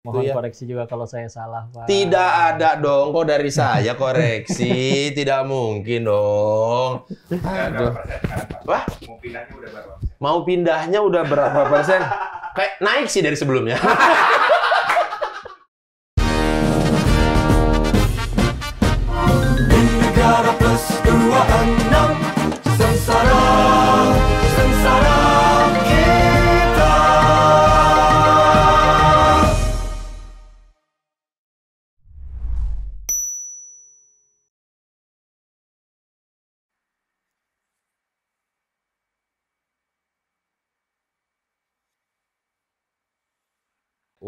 Mohon ya. koreksi juga kalau saya salah, Pak. Tidak ada dong, kok dari saya koreksi, tidak mungkin dong. Aduh. Wah? Mau pindahnya udah berapa persen? Mau pindahnya udah berapa persen? Kayak naik sih dari sebelumnya.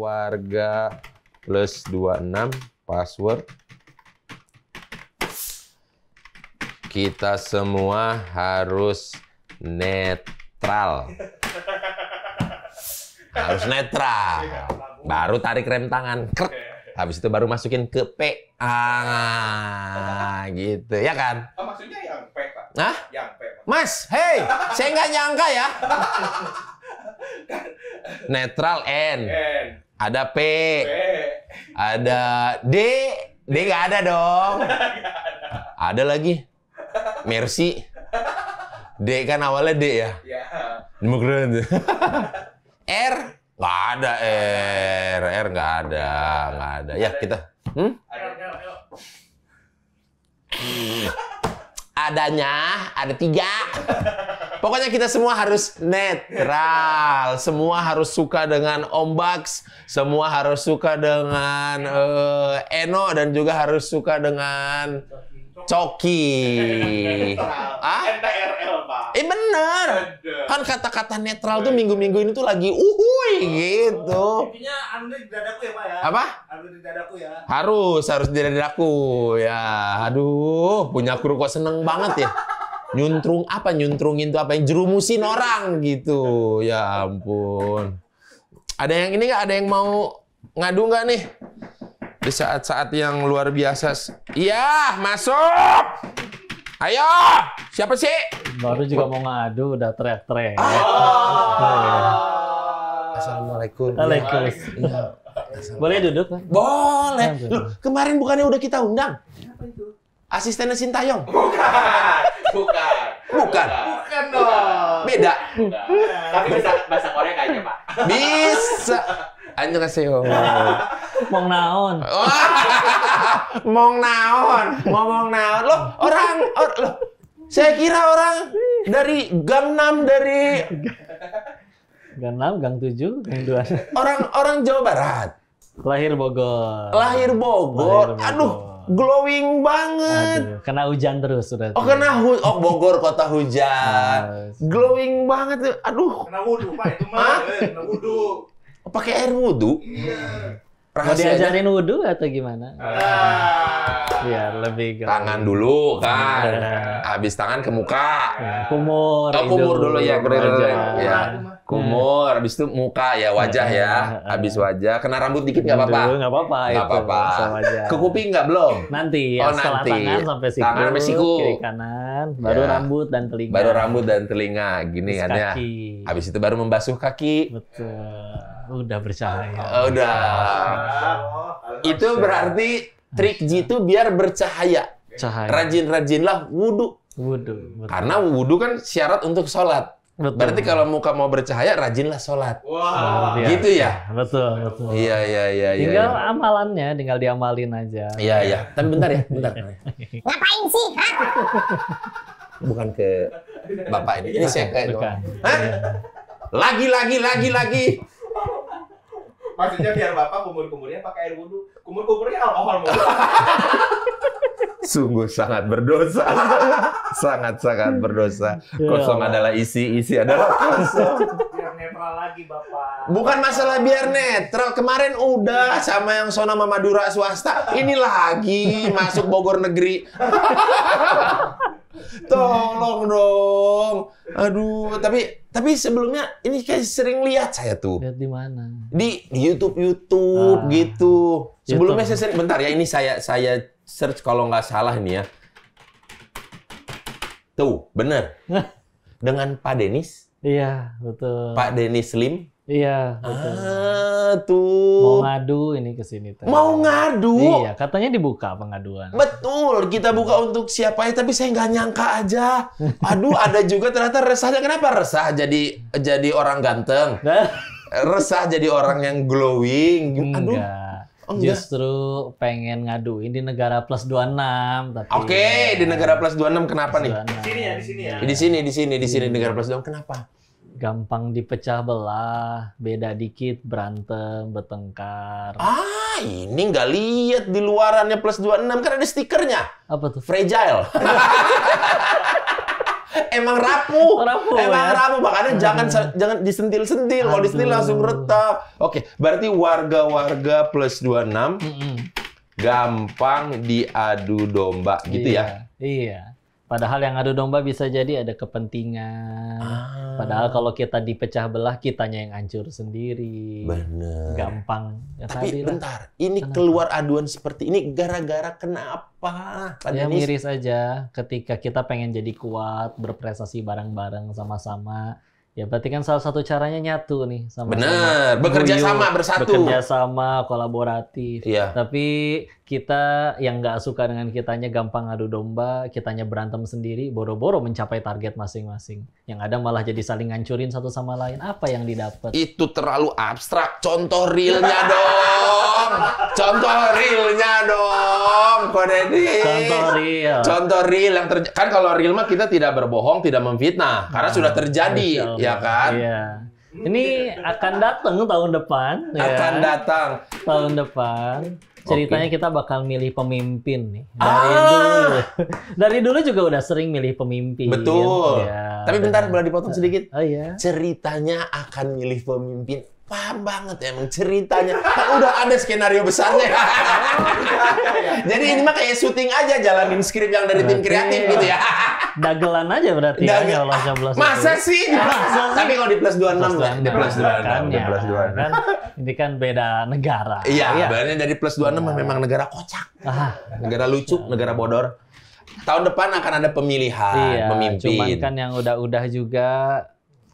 warga plus 26 password kita semua harus netral harus netral baru tarik rem tangan Krek. habis itu baru masukin ke P ah, gitu ya kan oh, maksudnya yang P Pak Hah? yang P Mas hey saya nggak nyangka ya netral N. Ada P. P. Ada D. D nggak ada dong. ada. lagi. Mercy. D kan awalnya D ya. Iya. Demokrat. R nggak ada R. R nggak ada, nggak ada. Ya kita. Hmm? Adanya ada tiga. Pokoknya kita semua harus netral. Semua harus suka dengan ombak, semua harus suka dengan uh, Eno dan juga harus suka dengan Coki. ah? Eh bener. Kan kata-kata netral tuh minggu-minggu ini tuh lagi uhui oh, gitu. Intinya harus di dadaku ya, Pak ya. Apa? Ya? Harus, harus di dadaku ya. Aduh, punya kru kok seneng banget ya nyuntrung apa nyuntrungin tuh apa yang jerumusin orang gitu ya ampun ada yang ini nggak ada yang mau ngadu nggak nih di saat-saat yang luar biasa iya masuk ayo siapa sih baru juga mau ngadu udah teriak-teriak ah. Oh, iya. assalamualaikum Waalaikumsalam. Iya. boleh duduk kan? boleh Loh, kemarin bukannya udah kita undang asistennya Sintayong bukan Bukan. Bukan. Bukan dong. Bukan. Beda. Bukan. Tapi bisa bahasa Korea kayaknya, Pak. Bisa. Anjir kasih oh. Mong naon. Mong naon. Ngomong naon. Loh, orang or, loh. Saya kira orang dari Gang 6 dari Gang 6, Gang 7, Gang 2. Orang orang Jawa Barat. Lahir Bogor. Lahir Bogor. Lahir Bogor. Aduh, glowing banget. Aduh, kena hujan terus sudah. Oh kena hu oh Bogor kota hujan. glowing banget. Aduh. Kena wudhu pak itu mah. Eh, kena wudhu. Oh, pakai air wudhu? Iya. Mau diajarin wudhu atau gimana? Ah. Iya, Ya lebih gampang. Tangan dulu kan. Iya. Abis tangan ke muka. Iya, kumur. Oh, kumur dulu ya. Kumur, ya. kumur. Habis itu muka ya, wajah ya. Habis wajah. Kena rambut dikit nggak apa-apa? Nggak apa-apa. Nggak apa-apa. Ke kuping nggak belum? Nanti. Ya, oh, nanti. tangan sampai siku. Tangan sampai siku. Kiri kanan. Baru ya. rambut dan telinga. Baru rambut dan telinga. Gini kan ya. Habis itu baru membasuh kaki. Betul udah bercahaya. Oh, udah. itu berarti trik jitu biar bercahaya. Cahaya. Rajin-rajinlah wudhu. Wudhu. Karena wudhu kan syarat untuk sholat. Betul. Berarti kalau muka mau bercahaya, rajinlah sholat. Wow. Oh, iya. Gitu ya? Betul, betul. Iya, iya, iya. iya tinggal ya, amalannya, tinggal diamalin aja. Iya, iya. Tapi bentar ya, bentar. Ngapain sih? Bukan ke Bapak ini. Ini saya ke Hah? Iya. Lagi, lagi, lagi, lagi. Maksudnya biar bapak kumur-kumurnya pakai air wudhu. Kumur-kumurnya alkohol mulu. sungguh sangat berdosa. Sangat-sangat berdosa. Ya kosong ya adalah isi, isi adalah kosong. Biar netral lagi, Bapak. Bukan masalah biar netral. Kemarin udah sama yang Sona mama Madura swasta. Ini lagi masuk Bogor negeri. Tolong dong. Aduh, tapi tapi sebelumnya ini kayak sering lihat saya tuh. Lihat di mana? Di YouTube YouTube ah, gitu. Sebelumnya saya sering bentar ya ini saya saya search kalau nggak salah nih ya. Tuh, bener. Dengan Pak Denis. Iya, betul. Pak Denis Slim. Iya, betul. Ah, tuh. Mau ngadu ini ke sini Mau ngadu? Iya, katanya dibuka pengaduan. Betul, kita buka untuk siapa ya, tapi saya nggak nyangka aja. Aduh, ada juga ternyata resahnya. Kenapa resah jadi jadi orang ganteng? Resah jadi orang yang glowing. Aduh. Oh, Justru pengen ngaduin di negara plus 26 tapi Oke, okay, ya, di negara plus 26 kenapa plus 26. nih? Di sini ya, di sini ya. Di sini, di sini, di sini negara plus 26 kenapa? Gampang dipecah belah, beda dikit berantem, bertengkar. Ah, ini nggak lihat di luarannya plus 26 karena ada stikernya. Apa tuh? Fragile. emang rapuh. rapuh emang ya? rapuh makanya hmm. jangan jangan disentil-sentil. Kalau disentil langsung retak. Oke, berarti warga-warga plus dua enam, gampang diadu domba gitu iya. ya. Iya. iya. Padahal yang adu domba bisa jadi ada kepentingan. Ah. Padahal kalau kita dipecah belah, kitanya yang hancur sendiri. Benar. Gampang. Ya, Tapi tadilah. bentar, ini kenapa? keluar aduan seperti ini gara-gara kenapa? Pada ya miris aja. Ketika kita pengen jadi kuat, berprestasi bareng-bareng sama-sama, Ya berarti kan salah satu caranya nyatu nih sama Benar, bekerja sama bersatu. Bekerja sama, kolaboratif. Iya. Tapi kita yang nggak suka dengan kitanya gampang adu domba, kitanya berantem sendiri, boro-boro mencapai target masing-masing. Yang ada malah jadi saling ngancurin satu sama lain. Apa yang didapat? Itu terlalu abstrak. Contoh realnya dong. Contoh realnya dong, Kodedi. Contoh real. Contoh real yang terjadi. Kan kalau real mah kita tidak berbohong, tidak memfitnah. Karena nah, sudah terjadi ya kan? Iya. Ini akan datang tahun depan. Ya. Akan datang tahun depan. Ceritanya okay. kita bakal milih pemimpin nih ah! dari ah. dulu. dari dulu juga udah sering milih pemimpin. Betul. Ya, Tapi bentar boleh dipotong eh, sedikit. Oh iya. Ceritanya akan milih pemimpin paham banget ya, emang ceritanya. Kan udah ada skenario besarnya. Oh, iya, iya, iya. Jadi ini mah kayak syuting aja jalanin skrip yang dari tim kreatif gitu ya. Dagelan aja berarti Dagel. ya kalau 19 ah, ya. Masa sih? Masa Tapi kalau di plus 26 lah. Di plus 26. enam. di plus 26. Kan, ya. kan, ini kan beda negara. Iya, ya. sebenarnya dari plus 26 enam memang negara kocak. Ah. Negara lucu, negara bodor. Tahun depan akan ada pemilihan iya, pemimpin. Cuman kan yang udah-udah juga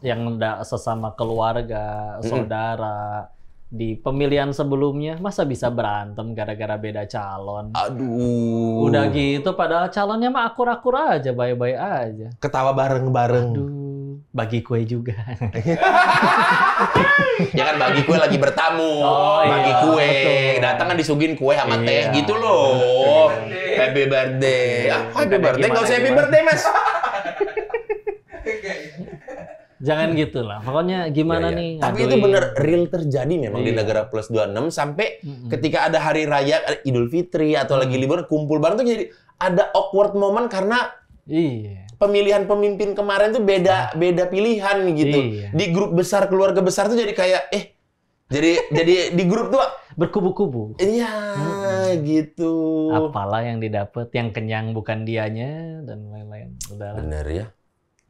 yang sesama keluarga, saudara. Mm-hmm di pemilihan sebelumnya masa bisa berantem gara-gara beda calon. Aduh. Udah gitu padahal calonnya mah akur-akur aja, baik-baik aja. Ketawa bareng-bareng. Aduh, bagi kue juga. ya kan bagi kue lagi bertamu. Oh, bagi iya, kue. Betul. Datang kan disugin kue sama iya. teh gitu loh. Happy birthday. Happy birthday. Ah, happy birthday enggak usah happy birthday, Mas. Jangan hmm. gitu lah. Pokoknya gimana ya, ya. nih? Tapi itu bener iya. real terjadi memang iya. di negara plus 26 sampai mm -hmm. ketika ada hari raya eh, Idul Fitri atau mm -hmm. lagi libur kumpul bareng tuh jadi ada awkward moment karena iya. Pemilihan pemimpin kemarin tuh beda mm. beda pilihan gitu. Iya. Di grup besar keluarga besar tuh jadi kayak eh jadi jadi di grup tuh berkubu-kubu. Iya, hmm. gitu. Apalah yang didapat yang kenyang bukan dianya dan lain-lain. Benar ya.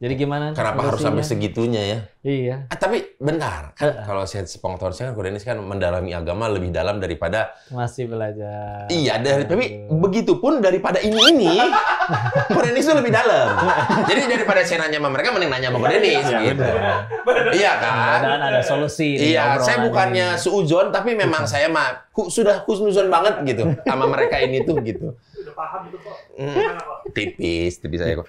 Jadi gimana? Kenapa harus sampai segitunya ya? Iya. Ah, tapi bentar, kan uh, kalau saya sepengetahuan saya kan kodenis kan mendalami agama lebih dalam daripada masih belajar. Iya, dari tapi begitu pun daripada ini ini kodenis itu lebih dalam. Jadi daripada saya nanya sama mereka mending nanya sama iya, kodenis iya, gitu. Iya, kan? Dan ada solusi. Iya, saya bukannya ini. suuzon tapi memang iya. saya mah sudah khusnuzon banget gitu sama mereka ini tuh gitu. Sudah paham itu kok. Hmm. tipis, tipis saya kok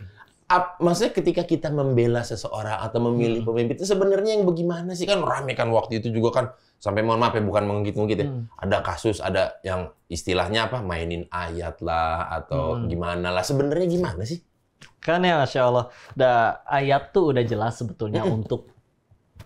ap, maksudnya ketika kita membela seseorang atau memilih hmm. pemimpin itu sebenarnya yang bagaimana sih kan rame kan waktu itu juga kan sampai mohon maaf ya bukan menggigit gitu ya. Hmm. Ada kasus ada yang istilahnya apa mainin ayat lah atau hmm. gimana lah sebenarnya gimana sih? Kan ya Masya Allah, udah, ayat tuh udah jelas sebetulnya hmm. untuk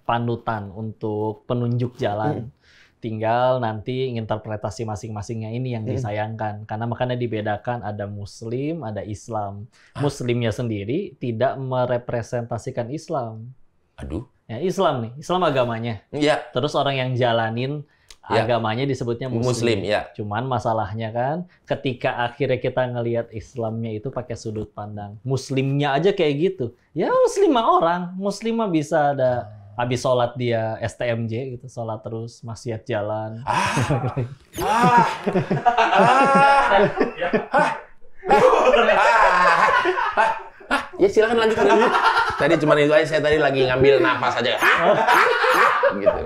panutan, untuk penunjuk jalan. Hmm tinggal nanti interpretasi masing-masingnya ini yang hmm. disayangkan karena makanya dibedakan ada muslim ada Islam muslimnya sendiri tidak merepresentasikan Islam aduh ya Islam nih Islam agamanya ya terus orang yang jalanin ya. agamanya disebutnya muslim. muslim ya. Cuman masalahnya kan ketika akhirnya kita ngelihat Islamnya itu pakai sudut pandang muslimnya aja kayak gitu. Ya muslimah orang, muslimah bisa ada ah habis sholat dia STMJ gitu sholat terus maksiat jalan ah. Ah. Ah. ah, ya silakan lanjutkan tadi cuma itu aja saya tadi lagi ngambil nafas aja gitu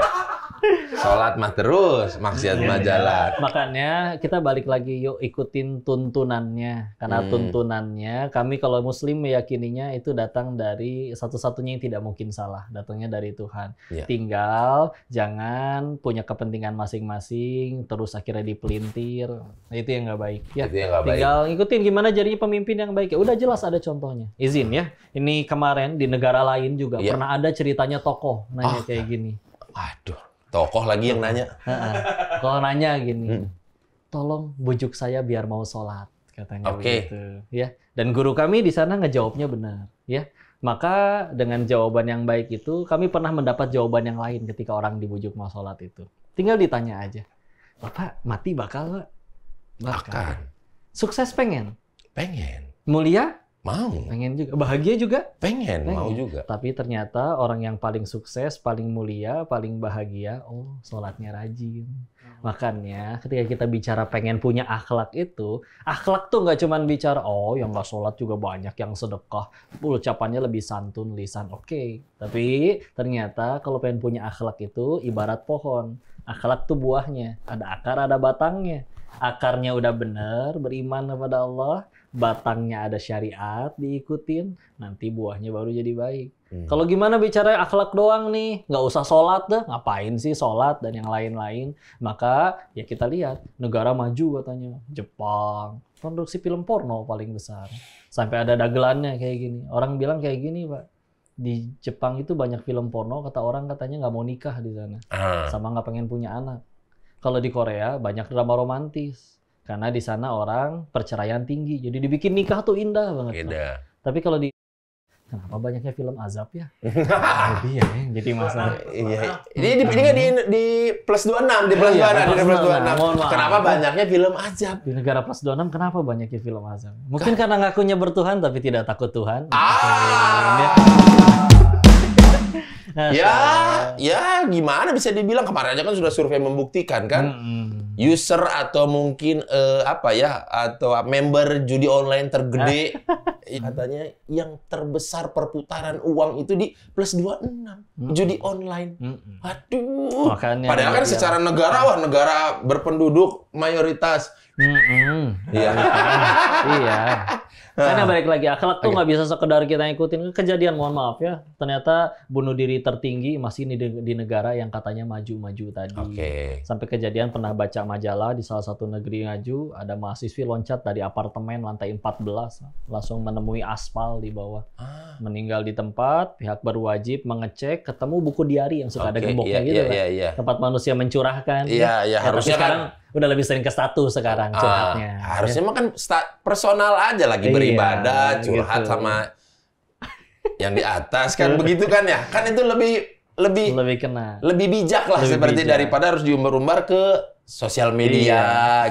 Sholat mah terus, maksiat iya, mah iya. jalan. Makanya kita balik lagi yuk ikutin tuntunannya. Karena hmm. tuntunannya kami kalau muslim meyakininya itu datang dari satu-satunya yang tidak mungkin salah, datangnya dari Tuhan. Ya. Tinggal jangan punya kepentingan masing-masing terus akhirnya dipelintir. Itu yang nggak baik ya. Itu yang gak Tinggal baik. ikutin gimana jadinya pemimpin yang baik. Ya udah jelas ada contohnya. Izin ya. Ini kemarin di negara lain juga ya. pernah ada ceritanya tokoh nanya oh. Ah. kayak gini. Aduh Tokoh lagi yang nanya. Tokoh nanya gini, hmm. tolong bujuk saya biar mau sholat katanya okay. begitu. Ya, dan guru kami di sana ngejawabnya benar, ya. Maka dengan jawaban yang baik itu, kami pernah mendapat jawaban yang lain ketika orang dibujuk mau sholat itu. Tinggal ditanya aja, Bapak mati bakal Bakal. Akan. Sukses pengen? Pengen. Mulia? Mau. Pengen juga. Bahagia juga? Pengen, Pengen, mau juga. Tapi ternyata orang yang paling sukses, paling mulia, paling bahagia, oh sholatnya rajin. Hmm. Makanya ketika kita bicara pengen punya akhlak itu, akhlak tuh nggak cuman bicara, oh yang nggak sholat juga banyak, yang sedekah, ucapannya lebih santun, lisan, oke. Okay. Tapi ternyata kalau pengen punya akhlak itu ibarat pohon. Akhlak tuh buahnya, ada akar, ada batangnya. Akarnya udah bener, beriman kepada Allah, batangnya ada syariat diikutin, nanti buahnya baru jadi baik. Hmm. Kalau gimana bicara akhlak doang nih, nggak usah sholat deh, ngapain sih sholat dan yang lain-lain. Maka ya kita lihat negara maju katanya, Jepang, produksi film porno paling besar. Sampai ada dagelannya kayak gini. Orang bilang kayak gini pak, di Jepang itu banyak film porno, kata orang katanya nggak mau nikah di sana, ah. sama nggak pengen punya anak. Kalau di Korea banyak drama romantis karena di sana orang perceraian tinggi. Jadi dibikin nikah tuh indah banget. Indah. Tapi kalau di Kenapa banyaknya film azab ya? Jadi ya, jadi masalah. Iya. Ini di di, di plus 26, di plus 26, iya, di plus 26. Kenapa banyaknya film azab? Di negara plus 26 kenapa banyaknya film azab? Mungkin karena ngakunya bertuhan tapi tidak takut Tuhan. Ah. ya, ya gimana bisa dibilang kemarin aja kan sudah survei membuktikan kan. Hmm user atau mungkin uh, apa ya atau member judi online tergede katanya yang terbesar perputaran uang itu di plus 26 hmm. judi online. Hmm. Aduh. Makanya Padahal kan secara negara wah negara berpenduduk mayoritas. Hmm. Iya. iya. iya. Karena ah. balik lagi akhlak tuh nggak okay. bisa sekedar kita ikutin kejadian mohon maaf ya. Ternyata bunuh diri tertinggi masih di, di negara yang katanya maju-maju tadi. Okay. Sampai kejadian pernah baca majalah di salah satu negeri maju ada mahasiswi loncat dari apartemen lantai 14 langsung menemui aspal di bawah. Ah. Meninggal di tempat, pihak berwajib mengecek, ketemu buku diari yang suka okay. ada gemboknya yeah, gitu yeah, kan. Yeah, yeah. Tempat manusia mencurahkan. Iya, yeah, iya yeah, ya, harusnya kan udah lebih sering ke status sekarang ah, curhatnya. Uh, harusnya ya. makan personal aja lagi beri iya, ibadah, iya, curhat gitu. sama yang di atas kan iya. begitu kan ya? Kan itu lebih lebih lebih kena. Lebih bijak lah lebih seperti bijak. daripada harus diumbar-umbar ke sosial media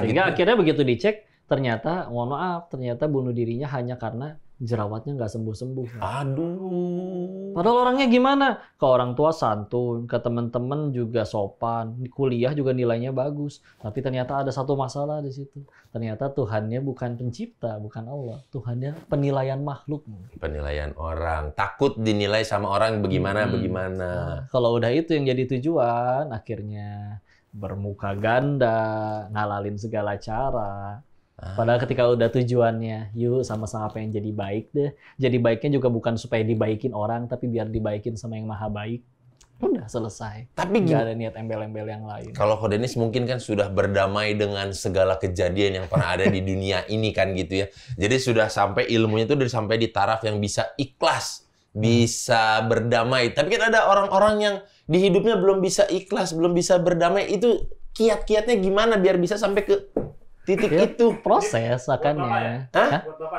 iya. Sehingga gitu. akhirnya begitu dicek ternyata mohon maaf ternyata bunuh dirinya hanya karena jerawatnya nggak sembuh-sembuh. Aduh. Padahal orangnya gimana? Ke orang tua santun, ke teman-teman juga sopan, kuliah juga nilainya bagus. Tapi ternyata ada satu masalah di situ. Ternyata Tuhannya bukan pencipta, bukan Allah. Tuhannya penilaian makhluk. Penilaian orang. Takut dinilai sama orang bagaimana hmm. bagaimana. Nah, kalau udah itu yang jadi tujuan, akhirnya bermuka ganda, ngalalin segala cara Padahal ketika udah tujuannya, yuk sama-sama pengen jadi baik deh. Jadi baiknya juga bukan supaya dibaikin orang, tapi biar dibaikin sama yang maha baik. Udah selesai. Tapi gak ada niat embel-embel yang lain. Kalau Kodenis mungkin kan sudah berdamai dengan segala kejadian yang pernah ada di dunia ini kan gitu ya. Jadi sudah sampai ilmunya itu udah sampai di taraf yang bisa ikhlas, bisa berdamai. Tapi kan ada orang-orang yang di hidupnya belum bisa ikhlas, belum bisa berdamai. Itu kiat-kiatnya gimana biar bisa sampai ke titik ya, itu proses makanya ya?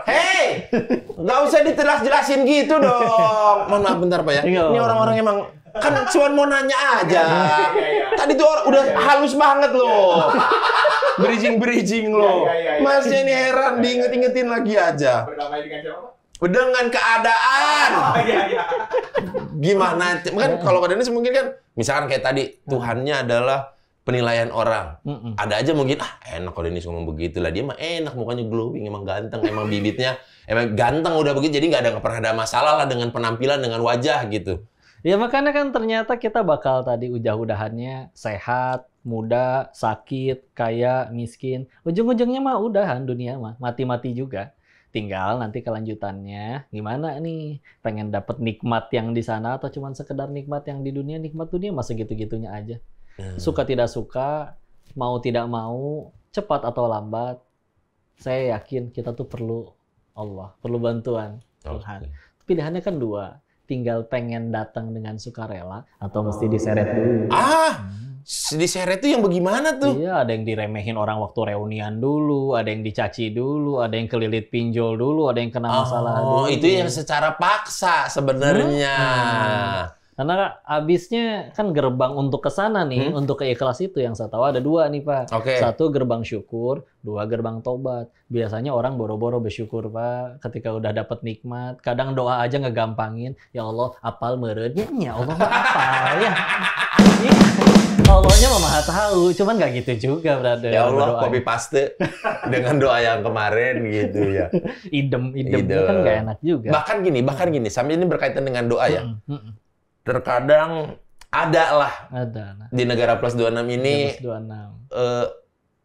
hei nggak usah ditelas jelasin gitu dong mohon maaf bentar pak ya ini orang-orang emang kan cuman mau nanya aja iya, iya, iya. tadi tuh udah halus banget loh bridging bridging loh masnya ini heran diinget-ingetin lagi aja udah dengan keadaan. Oh, Gimana? Kan kalau keadaannya mungkin kan misalkan kayak tadi Tuhannya adalah penilaian orang. Mm-mm. Ada aja mungkin ah enak kalau ini ngomong begitu lah dia mah enak mukanya glowing emang ganteng emang bibitnya emang ganteng udah begitu jadi nggak ada pernah ada masalah lah dengan penampilan dengan wajah gitu. Ya makanya kan ternyata kita bakal tadi udah-udahannya sehat, muda, sakit, kaya, miskin. Ujung-ujungnya mah udahan dunia mah, mati-mati juga. Tinggal nanti kelanjutannya gimana nih? Pengen dapet nikmat yang di sana atau cuman sekedar nikmat yang di dunia, nikmat dunia masa gitu-gitunya aja. Hmm. Suka tidak suka, mau tidak mau, cepat atau lambat, saya yakin kita tuh perlu Allah, perlu bantuan Tuhan. Okay. Pilihannya kan dua, tinggal pengen datang dengan sukarela atau mesti oh. diseret dulu. Ah, hmm. diseret tuh yang bagaimana tuh? Iya, ada yang diremehin orang waktu reunian dulu, ada yang dicaci dulu, ada yang kelilit pinjol dulu, ada yang kena masalah oh, dulu. itu yang secara paksa sebenarnya. Hmm. Karena abisnya kan gerbang untuk ke sana nih, hmm? untuk ke ikhlas itu yang saya tahu ada dua nih Pak. Okay. Satu gerbang syukur, dua gerbang tobat. Biasanya orang boro-boro bersyukur Pak ketika udah dapat nikmat. Kadang doa aja ngegampangin, ya Allah apal merednya, ya Allah apal ya. Allahnya iya. mama tahu, cuman nggak gitu juga berada. Ya Allah, berdoa. copy paste dengan doa yang kemarin gitu ya. idem, kan idem, idem. kan nggak enak juga. Bahkan gini, bahkan gini, sambil ini berkaitan dengan doa ya. Hmm, hmm terkadang ada lah ada nah. di negara plus 26 ini plus 26. Uh, eh,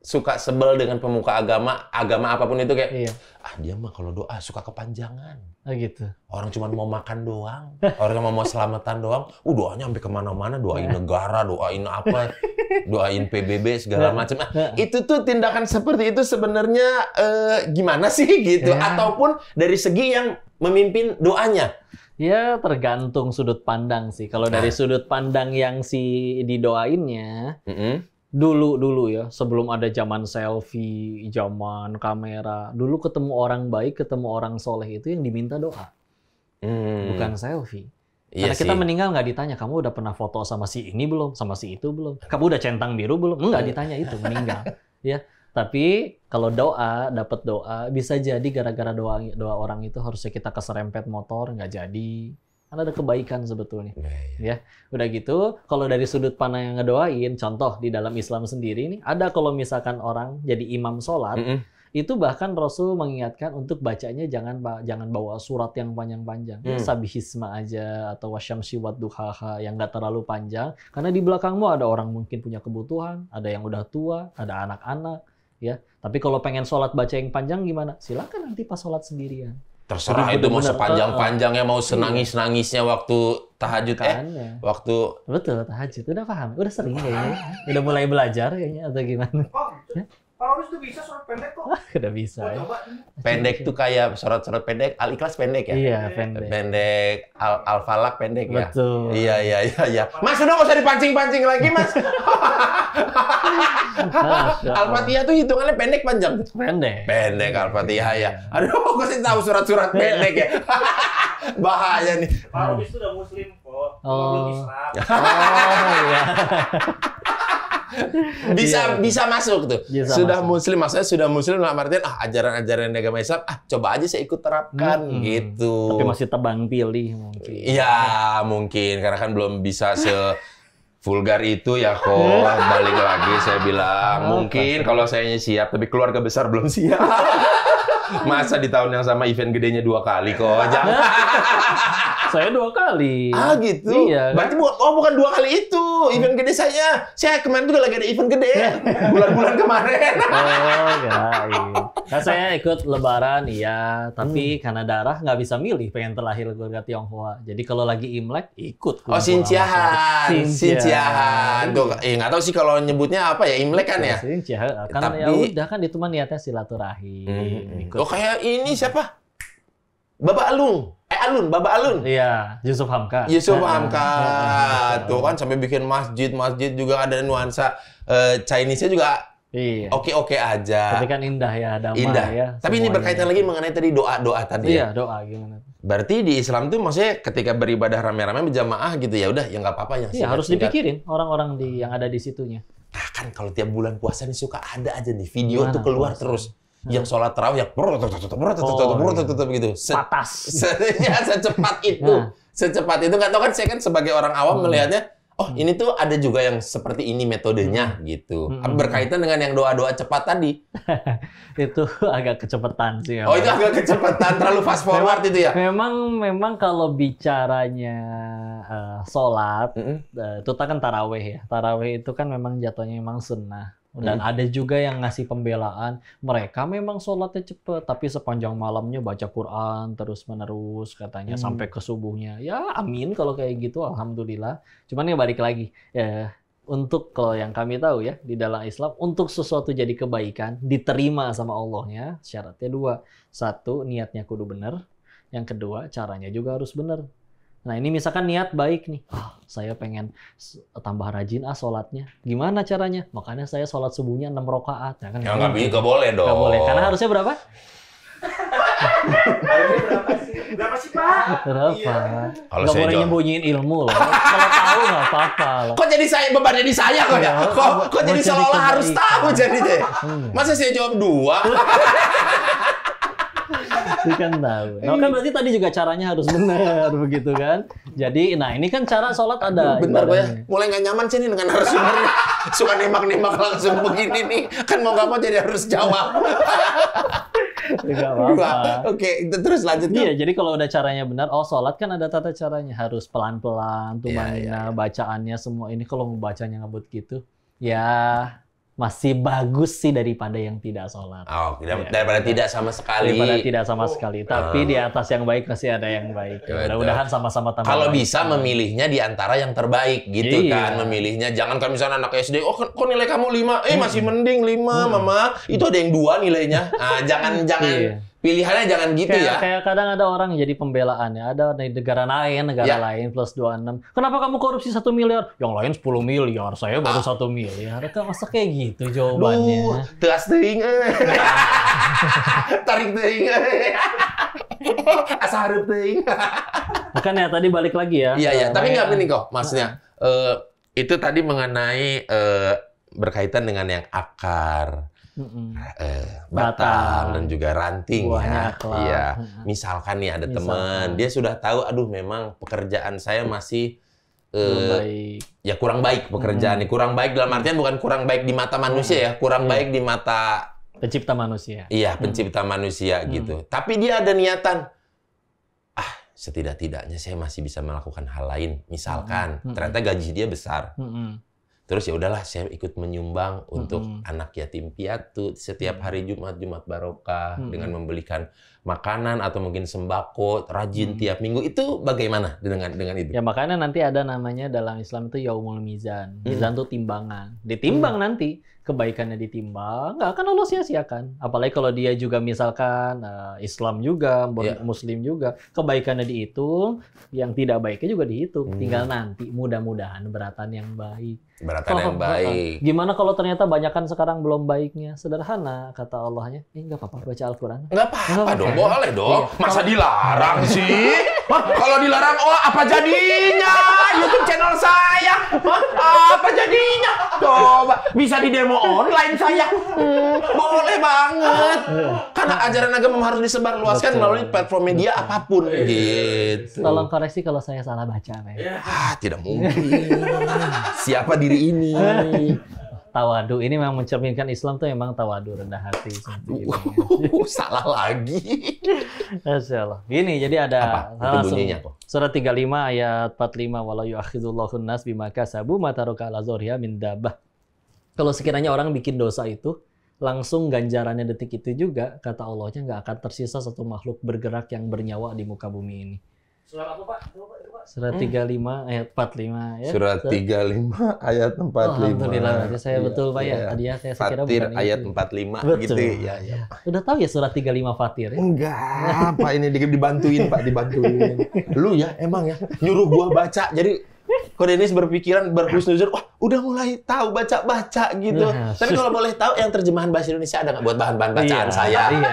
suka sebel dengan pemuka agama agama apapun itu kayak iya. ah dia mah kalau doa suka kepanjangan oh, gitu orang cuma mau makan doang orang cuma mau selamatan doang uh doanya sampai kemana-mana doain iya. negara doain apa doain PBB segala iya. macam nah, iya. itu tuh tindakan seperti itu sebenarnya eh, gimana sih gitu ya. ataupun dari segi yang memimpin doanya Ya tergantung sudut pandang sih. Kalau dari nah. sudut pandang yang si didoainnya, mm -hmm. dulu dulu ya sebelum ada zaman selfie, zaman kamera, dulu ketemu orang baik, ketemu orang soleh itu yang diminta doa, mm. bukan selfie. Iya Karena iya kita sih. meninggal nggak ditanya, kamu udah pernah foto sama si ini belum, sama si itu belum, kamu udah centang biru belum, nggak ditanya itu meninggal, ya. Tapi kalau doa, dapat doa, bisa jadi gara-gara doa doa orang itu harusnya kita keserempet motor, nggak jadi. Kan ada kebaikan sebetulnya. Ya, ya. Udah gitu, kalau dari sudut pandang yang ngedoain, contoh di dalam Islam sendiri nih, ada kalau misalkan orang jadi imam sholat, mm -mm. itu bahkan Rasul mengingatkan untuk bacanya jangan jangan bawa surat yang panjang-panjang. Mm. Sabihisma aja, atau wasyamsi wat duhaha, yang nggak terlalu panjang. Karena di belakangmu ada orang mungkin punya kebutuhan, ada yang udah tua, ada anak-anak ya. Tapi kalau pengen sholat baca yang panjang gimana? Silakan nanti pas sholat sendirian. Terserah Jadi, itu eh, mau sepanjang-panjangnya, mau senangis-nangisnya waktu tahajud kan, eh, ya. waktu betul tahajud udah paham, udah sering kayaknya, udah mulai belajar kayaknya atau gimana? Ya? Parolis tuh bisa sorot pendek kok. Udah bisa. ya. coba. Pendek tuh kayak sorot-sorot pendek, al ikhlas pendek ya. Iya, pendek. Pendek, al al falak pendek Betul. ya. Betul. Iya, iya, iya, iya. Mas udah nggak usah dipancing-pancing lagi, Mas. Al-Fatihah tuh hitungannya pendek panjang. Pendek. Pendek Al-Fatihah ya. Iya. Aduh, kok sih tahu surat-surat pendek ya. Bahaya nih. Kalau itu udah muslim kok. Oh. Belum Islam. Oh, iya. bisa iya. bisa masuk tuh. Bisa sudah masuk. muslim maksudnya sudah muslim dalam Martin ah ajaran-ajaran agama Islam ah coba aja saya ikut terapkan hmm. gitu. Tapi masih tebang pilih mungkin. Iya, mungkin karena kan belum bisa se vulgar itu ya kok balik lagi saya bilang mungkin kalau saya siap tapi keluarga besar belum siap. Masa di tahun yang sama event gedenya dua kali kok. Jangan. saya dua kali. Ah gitu. Iya. Kan? Berarti buat oh bukan dua kali itu event gede saya. Saya kemarin juga lagi ada event gede bulan-bulan kemarin. oh, ya, Iya. Nah, saya ikut lebaran iya, tapi hmm. karena darah nggak bisa milih pengen terlahir keluarga Tionghoa. Jadi kalau lagi Imlek ikut. Oh, Sinciahan. Sinciahan. Tuh, eh nggak tahu sih kalau nyebutnya apa ya Imlek kan ya. Sinciahan. Iya, karena tapi... ya udah kan itu mah niatnya silaturahim. Hmm. hmm. Oh, kayak ini siapa? Bapak Alun, Eh Alun, Bapak Alun. Iya, Yusuf Hamka. Yusuf ah, ah, Hamka. Ya, ya, Tuh kan sampai bikin masjid-masjid juga ada nuansa uh, Chinese-nya juga Iya. Oke oke aja. Tapi kan indah ya, damai indah. ya. Tapi ini berkaitan lagi mengenai tadi doa doa tadi. Iya ya? doa gimana? Berarti di Islam tuh maksudnya ketika beribadah rame-rame berjamaah gitu ya udah ya nggak apa-apa yang. Iya harus dipikirin orang-orang di yang ada di situnya. Nah kan kalau tiap bulan puasa nih suka ada aja nih video Mana tuh keluar puasa? terus yang sholat terawih yang oh, gitu. Se Patas. Se ya, secepat itu. Nah. Secepat itu nggak tahu kan saya kan sebagai orang awam hmm. melihatnya oh hmm. ini tuh ada juga yang seperti ini metodenya hmm. gitu. Hmm. Berkaitan dengan yang doa-doa cepat tadi. itu agak kecepatan sih. Oh, itu agak kecepatan terlalu fast forward memang, itu ya. Memang memang kalau bicaranya uh, sholat, -hmm. uh, itu kan taraweh ya. Taraweh itu kan memang jatuhnya memang sunnah. Dan hmm. ada juga yang ngasih pembelaan, mereka memang sholatnya cepet, tapi sepanjang malamnya baca Quran terus-menerus katanya hmm. sampai ke subuhnya. Ya amin kalau kayak gitu, Alhamdulillah. Cuman ya balik lagi, ya untuk kalau yang kami tahu ya di dalam Islam untuk sesuatu jadi kebaikan diterima sama Allahnya syaratnya dua satu niatnya kudu benar yang kedua caranya juga harus benar Nah ini misalkan niat baik nih, ah saya pengen tambah rajin ah sholatnya. Gimana caranya? Makanya saya sholat subuhnya 6 rokaat. Ya kan? Ya nggak bisa, boleh dong. Nggak boleh, karena harusnya berapa? berapa sih? Pak? Berapa? Iya. Kalau boleh nyembunyiin ilmu loh. Kalau tahu nggak apa-apa loh. Kok jadi saya beban jadi saya kok ya? Iya. Kok, kok jadi seolah olah harus tahu jadi deh? Hmm. Masa saya jawab dua? Pasti kan tahu. Nah, kan berarti tadi juga caranya harus benar begitu kan. Jadi nah ini kan cara sholat ada. Benar, gue ya. Mulai nggak nyaman sih ini, dengan harus Suka nembak-nembak langsung begini nih. Kan mau nggak mau jadi harus jawab. Oke, okay, terus lanjut. Iya, jadi kalau udah caranya benar, oh sholat kan ada tata caranya. Harus pelan-pelan, tuh yeah, yeah, iya, iya. bacaannya semua ini. Kalau membacanya ngebut gitu, ya masih bagus sih daripada yang tidak sholat. Oh, tidak, ya, daripada tidak sama sekali. Daripada tidak sama oh. sekali. Tapi oh. di atas yang baik masih ada yang baik. Ya, Mudah-mudahan sama-sama tambah. Kalau bisa hmm. memilihnya di antara yang terbaik gitu iya. kan memilihnya. Jangan kan misalnya anak SD, oh kan- kok nilai kamu 5? Eh hmm. masih mending 5, hmm. Mama. Itu ada yang dua nilainya. Nah, jangan jangan iya pilihannya jangan gitu kayak, ya. Kayak kadang ada orang jadi pembelaan ya. Ada dari negara lain, negara ya. lain plus 26. Kenapa kamu korupsi satu miliar? Yang lain 10 miliar, saya baru ah. satu ah. miliar. Itu masa kayak gitu jawabannya. Duh, teas teing. Tarik teing. Asa harap teing. Bukan ya tadi balik lagi ya. Iya, iya, eh, tapi nggak penting kok maksudnya. Uh, itu tadi mengenai uh, berkaitan dengan yang akar mm-hmm. Eh, batang dan juga ranting ya. Buahnya ya. Iya. Misalkan nih ada teman, dia sudah tahu aduh memang pekerjaan saya masih eh, ya kurang baik pekerjaan hmm. kurang baik dalam artian bukan kurang baik di mata manusia ya kurang yeah. baik di mata iya. pencipta manusia iya pencipta hmm. manusia gitu hmm. tapi dia ada niatan ah setidak-tidaknya saya masih bisa melakukan hal lain misalkan hmm. ternyata gaji dia besar hmm terus ya udahlah saya ikut menyumbang hmm. untuk anak yatim piatu setiap hari Jumat Jumat barokah hmm. dengan membelikan makanan atau mungkin sembako rajin hmm. tiap minggu itu bagaimana dengan dengan itu ya makanya nanti ada namanya dalam Islam itu yaumul mizan mm. mizan itu timbangan ditimbang hmm. nanti kebaikannya ditimbang nggak akan Allah sia-siakan apalagi kalau dia juga misalkan uh, Islam juga yeah. Muslim juga kebaikannya dihitung yang tidak baiknya juga dihitung hmm. tinggal nanti mudah-mudahan beratan yang baik yang baik. Gimana kalau ternyata banyakkan sekarang belum baiknya? Sederhana kata Allahnya. Eh enggak apa-apa baca Al-Qur'an. Enggak apa-apa dong, boleh dong. Iya. Masa dilarang sih? Kalau dilarang, oh apa jadinya? YouTube channel saya. Apa jadinya? Coba bisa di demo online saya. Hmm, boleh banget. Iya. Karena ajaran agama harus disebar luaskan melalui platform media apapun iya, iya, gitu. Tolong koreksi kalau saya salah baca, ya. Ah, tidak mungkin. Siapa di diri ini. tawadu ini memang mencerminkan Islam tuh memang tawadu rendah hati. Aduh, uh, salah lagi. Masya Allah. Gini, jadi ada Apa? Ah, itu bunyinya surat 35 ayat 45 walau yu'akhidullahu nas bima kasabu mataruka ala zorya min dabah. Kalau sekiranya orang bikin dosa itu, langsung ganjarannya detik itu juga, kata Allahnya nggak akan tersisa satu makhluk bergerak yang bernyawa di muka bumi ini. Surat apa Pak? Surah 35 hmm? ayat 45 ya. Surat 35 ayat 45. Oh, Alhamdulillah aja saya iya, betul Pak ya. Iya. Tadi ya saya sekira Fatir ayat itu. 45 betul. gitu ya ya, ya, ya. Udah tahu ya surat 35 Fatir ya? Enggak, Pak ini dibantuin Pak dibantuin. Lu ya emang ya nyuruh gua baca jadi ini berpikiran berhusnuzur, wah udah mulai tahu baca-baca gitu. Nah, Tapi kalau boleh tahu yang terjemahan bahasa Indonesia ada nggak buat bahan-bahan iya, bacaan saya? Iya.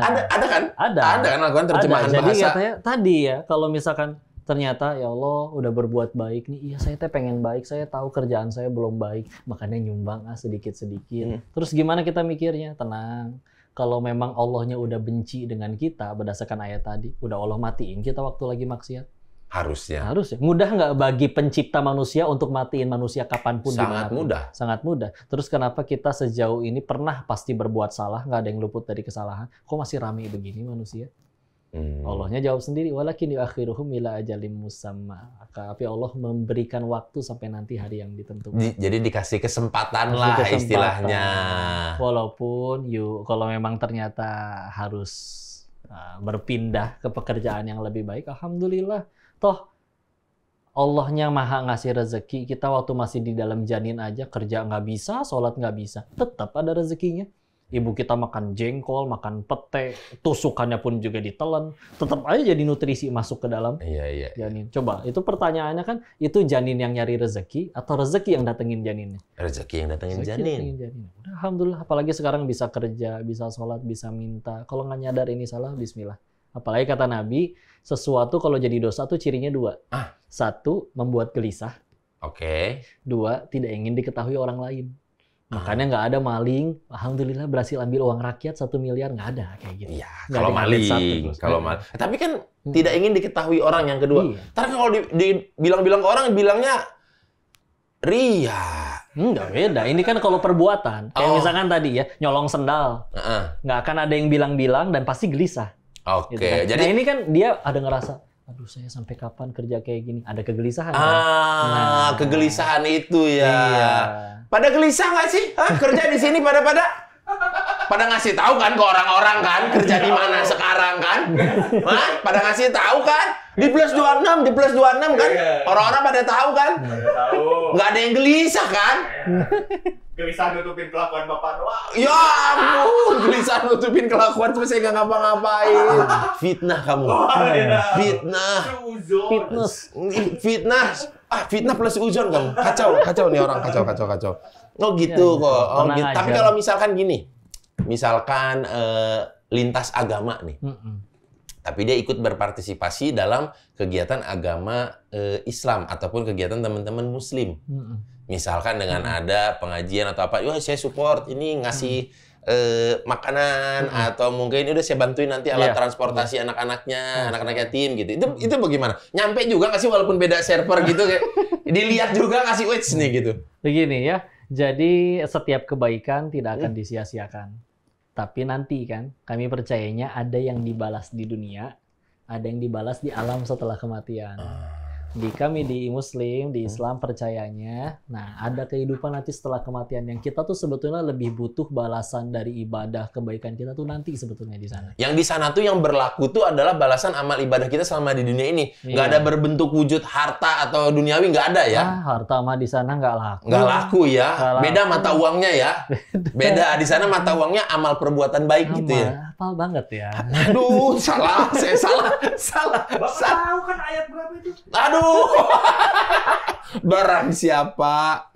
ada, ada kan? Ada. Ada kan lakukan terjemahan ada. Jadi bahasa. katanya tadi ya kalau misalkan ternyata ya Allah udah berbuat baik nih iya saya teh pengen baik saya tahu kerjaan saya belum baik makanya nyumbang ah sedikit sedikit hmm. terus gimana kita mikirnya tenang kalau memang Allahnya udah benci dengan kita berdasarkan ayat tadi udah Allah matiin kita waktu lagi maksiat Harusnya. Harusnya. Mudah nggak bagi pencipta manusia untuk matiin manusia kapanpun? Sangat dimana? mudah. Sangat mudah. Terus kenapa kita sejauh ini pernah pasti berbuat salah, nggak ada yang luput dari kesalahan? Kok masih rame begini manusia? Hmm. Allahnya jawab sendiri, walakin yuakhiruhum ila ajalim musamma. Tapi Allah memberikan waktu sampai nanti hari yang ditentukan. Di, jadi dikasih kesempatan Kasih lah kesempatan. istilahnya. Walaupun yuk kalau memang ternyata harus uh, berpindah ke pekerjaan yang lebih baik, alhamdulillah Toh Allahnya maha ngasih rezeki. Kita waktu masih di dalam janin aja kerja nggak bisa, sholat nggak bisa. Tetap ada rezekinya. Ibu kita makan jengkol, makan pete, tusukannya pun juga ditelan. Tetap aja jadi nutrisi masuk ke dalam iya, iya, iya. janin. Coba, itu pertanyaannya kan, itu janin yang nyari rezeki atau rezeki yang datengin janinnya? Rezeki yang datengin rezeki janin. Datengin janin. Alhamdulillah, apalagi sekarang bisa kerja, bisa sholat, bisa minta. Kalau nggak nyadar ini salah, bismillah. Apalagi kata Nabi, sesuatu kalau jadi dosa tuh cirinya dua. Ah. Satu, membuat gelisah. Oke. Okay. Dua, tidak ingin diketahui orang lain. Ah. Makanya nggak ada maling. Alhamdulillah berhasil ambil uang rakyat satu miliar nggak ada kayak gitu. Iya. Kalau maling, satu, kalau maling. Iya. Tapi kan hmm. tidak ingin diketahui orang yang kedua. Iya. Tapi kan kalau dibilang-bilang di, ke orang bilangnya ria. Enggak beda. Ini kan kalau perbuatan. Kayak oh. misalkan tadi ya nyolong sendal. Nggak uh -uh. akan ada yang bilang-bilang dan pasti gelisah. Oke. Okay. Gitu jadi nah, ini kan dia ada ngerasa aduh saya sampai kapan kerja kayak gini ada kegelisahan kan? ah kan? nah, kegelisahan itu ya iya. pada gelisah nggak sih Hah, kerja di sini pada pada pada ngasih tahu kan ke orang-orang kan kerja di mana sekarang kan Hah? pada ngasih tahu kan di plus 26 di plus 26 kan iya. orang-orang pada tahu kan Tahu. Gak ada yang gelisah kan iya. gelisah nutupin kelakuan bapak doang ya ampun gelisah nutupin kelakuan terus saya nggak ngapa-ngapain fitnah kamu oh, iya. fitnah Fitnah. fitnah ah fitnah plus ujung kamu kacau kacau nih orang kacau kacau kacau Oh iya, gitu ya, kok. Oh, gitu. Tapi kalau misalkan gini, misalkan eh, lintas agama nih, mm -mm. tapi dia ikut berpartisipasi dalam kegiatan agama e, Islam ataupun kegiatan teman-teman Muslim. Mm -mm. Misalkan dengan mm -mm. ada pengajian atau apa, yo saya support ini ngasih mm -mm. e, makanan -hmm. atau mungkin udah saya bantuin nanti alat yeah. transportasi iya. anak-anaknya, iya. anak-anak yatim gitu. Itu itu bagaimana? Nyampe juga kasih walaupun beda server gitu kayak dilihat juga kasih wait nih gitu. Begini ya jadi setiap kebaikan tidak akan hmm. disia-siakan. Tapi nanti kan kami percayanya ada yang dibalas di dunia, ada yang dibalas di alam setelah kematian. Ah di kami di Muslim di hmm. Islam percayanya nah ada kehidupan nanti setelah kematian yang kita tuh sebetulnya lebih butuh balasan dari ibadah kebaikan kita tuh nanti sebetulnya di sana yang di sana tuh yang berlaku tuh adalah balasan amal ibadah kita selama di dunia ini nggak iya. ada berbentuk wujud harta atau duniawi nggak ada ya ah, harta mah di sana nggak laku nggak laku ya gak laku. beda mata uangnya ya beda di sana mata uangnya amal perbuatan baik amal. gitu ya hafal banget ya. Aduh, salah, saya salah, salah. Bapak tahu kan ayat berapa itu? Aduh. Barang siapa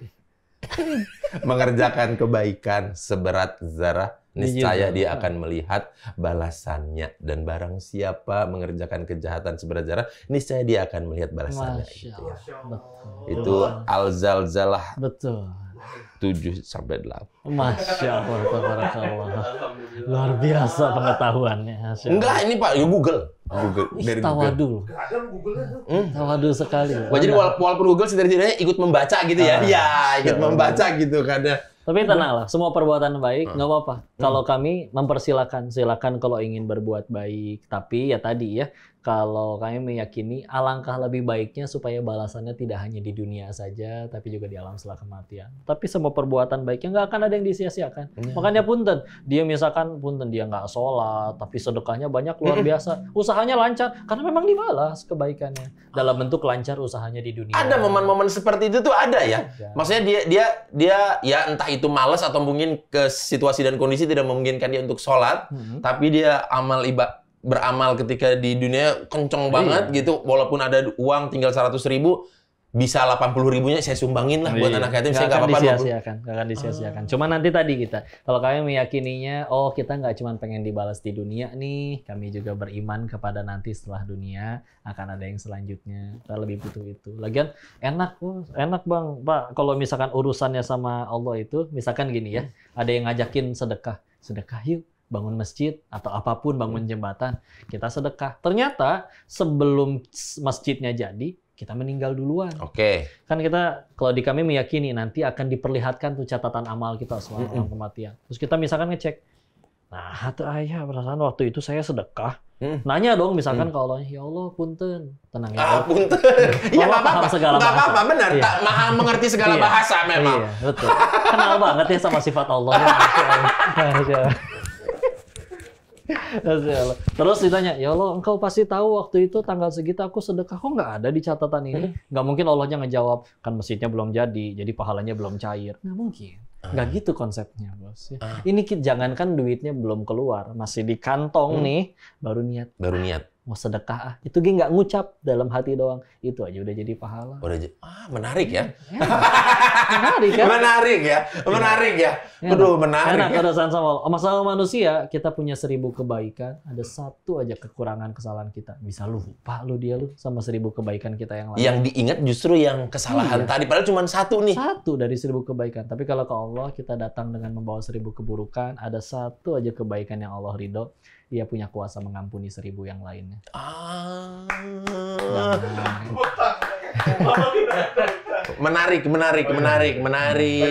mengerjakan kebaikan seberat zarah niscaya iya. dia akan melihat balasannya dan barang siapa mengerjakan kejahatan seberat zarah niscaya dia akan melihat balasannya Masya gitu ya. itu al-zalzalah betul 7 sampai 8. Masya Allah, Luar biasa pengetahuannya. Enggak, ini Pak, ya Google. Google Ih, dari tawadul. Google. Hmm. Tawadu sekali. Wah, jadi walaupun Google setidaknya ikut membaca gitu ya. Ah, iya, ah, ikut iya. Gitu kan ya, membaca ya. gitu karena tapi tenanglah, semua perbuatan baik ah. nggak apa-apa. Hmm. Kalau kami mempersilakan, silakan kalau ingin berbuat baik. Tapi ya tadi ya, kalau kami meyakini alangkah lebih baiknya supaya balasannya tidak hanya di dunia saja, tapi juga di alam setelah kematian. Tapi semua perbuatan baiknya nggak akan ada yang disia-siakan. Ya. Makanya punten, dia misalkan punten dia nggak sholat, tapi sedekahnya banyak luar biasa, usahanya lancar, karena memang dibalas kebaikannya dalam bentuk lancar usahanya di dunia. Ada momen-momen seperti itu tuh ada ya. Maksudnya dia dia dia ya entah itu malas atau mungkin ke situasi dan kondisi tidak memungkinkan dia untuk sholat, hmm. tapi dia amal ibadah beramal ketika di dunia kenceng iya. banget gitu walaupun ada uang tinggal seratus ribu bisa delapan puluh ribunya saya sumbangin lah buat iya. anak yatim saya nggak apa-apa disia-siakan nggak akan disia-siakan cuma nanti tadi kita kalau kami meyakininya oh kita nggak cuma pengen dibalas di dunia nih kami juga beriman kepada nanti setelah dunia akan ada yang selanjutnya kita lebih butuh itu lagian enak oh, enak bang pak kalau misalkan urusannya sama Allah itu misalkan gini ya ada yang ngajakin sedekah sedekah yuk bangun masjid atau apapun bangun jembatan kita sedekah ternyata sebelum masjidnya jadi kita meninggal duluan. Oke. Okay. Kan kita kalau di kami meyakini nanti akan diperlihatkan tuh catatan amal kita soal mm kematian. Terus kita misalkan ngecek, nah tuh ayah perasaan waktu itu saya sedekah. Hmm. Nanya dong misalkan hmm. kalau ya Allah punten tenang ya. Ah, punten. Iya nggak apa-apa. Segala nggak apa-apa benar. Iya. Maha mengerti segala iya. bahasa memang. Iya betul. Kenal banget ya sama sifat Allah. ya. Terus ditanya, ya Allah engkau pasti tahu waktu itu tanggal segitu aku sedekah kok nggak ada di catatan ini? Hmm. Nggak mungkin Allahnya ngejawab kan masjidnya belum jadi, jadi pahalanya belum cair. Nggak mungkin. Ah. Nggak gitu konsepnya bos. Ah. Ini kita, jangankan duitnya belum keluar, masih di kantong hmm. nih, baru niat. Baru niat mau sedekah ah itu gini nggak ngucap dalam hati doang itu aja udah jadi pahala udah ah menarik ya, ya. menarik ya menarik ya menarik ya, ya. menarik enak ya. urusan sama masalah manusia kita punya seribu kebaikan ada satu aja kekurangan kesalahan kita bisa lupa lu dia lu sama seribu kebaikan kita yang lain yang diingat justru yang kesalahan iya. tadi padahal cuma satu nih satu dari seribu kebaikan tapi kalau ke Allah kita datang dengan membawa seribu keburukan ada satu aja kebaikan yang Allah ridho dia punya kuasa mengampuni seribu yang lainnya. Ah. menarik, menarik, oh, iya, menarik, iya. menarik.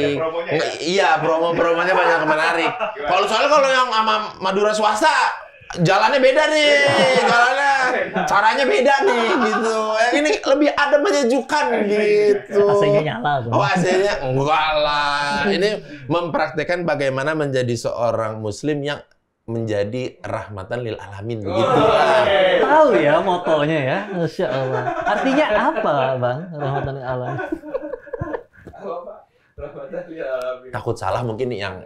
Ya? Iya, promo-promonya banyak menarik. Kalau soalnya kalau yang sama Madura swasta jalannya beda nih, jalannya caranya beda nih gitu. Yang eh, ini lebih ada menyejukkan ya. gitu. AC-nya nyala. Tuh. Oh AC-nya enggak lah. Ini mempraktekkan bagaimana menjadi seorang muslim yang menjadi rahmatan lil alamin begitu. Oh, gitu. okay. Tahu ya motonya ya, masya Allah. Artinya apa, bang? Rahmatan lil alamin. Iya, takut salah mungkin yang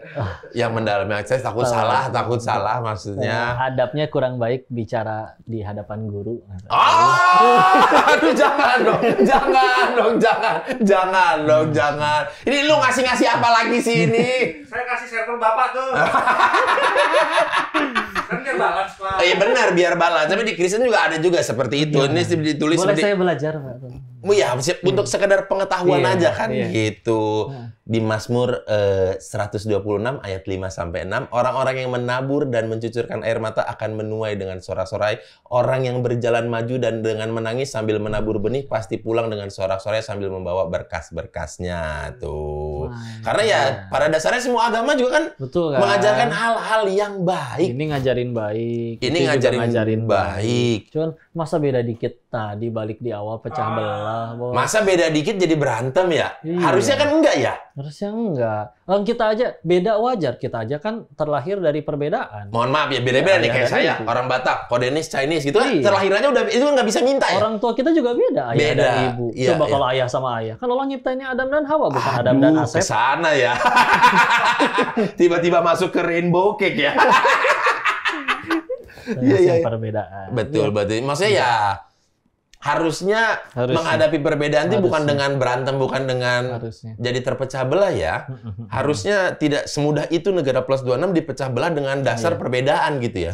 yang mendalami akses takut salah, takut salah maksudnya iya, hadapnya kurang baik bicara di hadapan guru oh, aduh jangan dong jangan dong jangan jangan dong jangan ini lu ngasih ngasih apa lagi sih ini saya kasih server bapak tuh kan iya benar biar balas. tapi di Kristen juga ada juga seperti itu ya. ini ditulis boleh seperti... saya belajar pak ya hmm. untuk sekedar pengetahuan yeah, aja kan yeah. gitu. Iya. Di Mazmur eh, 126 ayat 5 sampai 6, orang-orang yang menabur dan mencucurkan air mata akan menuai dengan sorak-sorai. Orang yang berjalan maju dan dengan menangis sambil menabur benih pasti pulang dengan sorak-sorai sambil membawa berkas-berkasnya tuh. Karena ya iya. pada dasarnya semua agama juga kan, Betul, kan? mengajarkan hal-hal yang baik. Ini ngajarin baik. Ini ngajarin, ngajarin baik. baik. Cuman masa beda dikit nah balik di awal pecah ah. belah bos. masa beda dikit jadi berantem ya iya. harusnya kan enggak ya harusnya enggak Lang kita aja beda wajar kita aja kan terlahir dari perbedaan mohon maaf ya beda-beda ya, nih kayak saya itu. orang Batak kodenis Chinese gitu kan iya. kan terlahirannya udah itu kan nggak bisa minta ya orang tua kita juga beda ayah beda. dan ibu iya, coba iya. kalau ayah sama ayah kan Allah nyiptainnya Adam dan Hawa bukan Aduh, Adam dan Asep sana ya tiba-tiba masuk ke rainbow cake ya Iya, iya, iya. Perbedaan. Betul, betul. Maksudnya ya, ya harusnya, harusnya menghadapi perbedaan itu bukan dengan berantem, bukan dengan harusnya. jadi terpecah belah ya. harusnya tidak semudah itu negara plus 26 dipecah belah dengan dasar yeah. perbedaan gitu ya.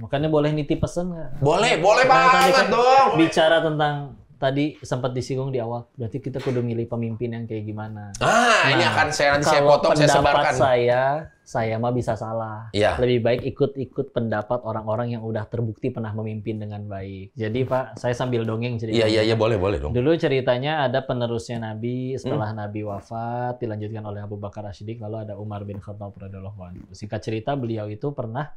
Makanya boleh nitip pesan nggak? Boleh, boleh banget dong. Bicara tentang tadi sempat disinggung di awal, berarti kita kudu milih pemimpin yang kayak gimana. Ah, nah, ini akan saya nanti saya potong, saya sebarkan. saya, saya mah bisa salah. Ya. Lebih baik ikut-ikut pendapat orang-orang yang udah terbukti pernah memimpin dengan baik. Jadi Pak, saya sambil dongeng cerita. Iya, iya, iya, boleh, boleh dong. Dulu ceritanya ada penerusnya Nabi, setelah hmm. Nabi wafat, dilanjutkan oleh Abu Bakar Ashidik lalu ada Umar bin Khattab radhiyallahu anhu. Singkat cerita, beliau itu pernah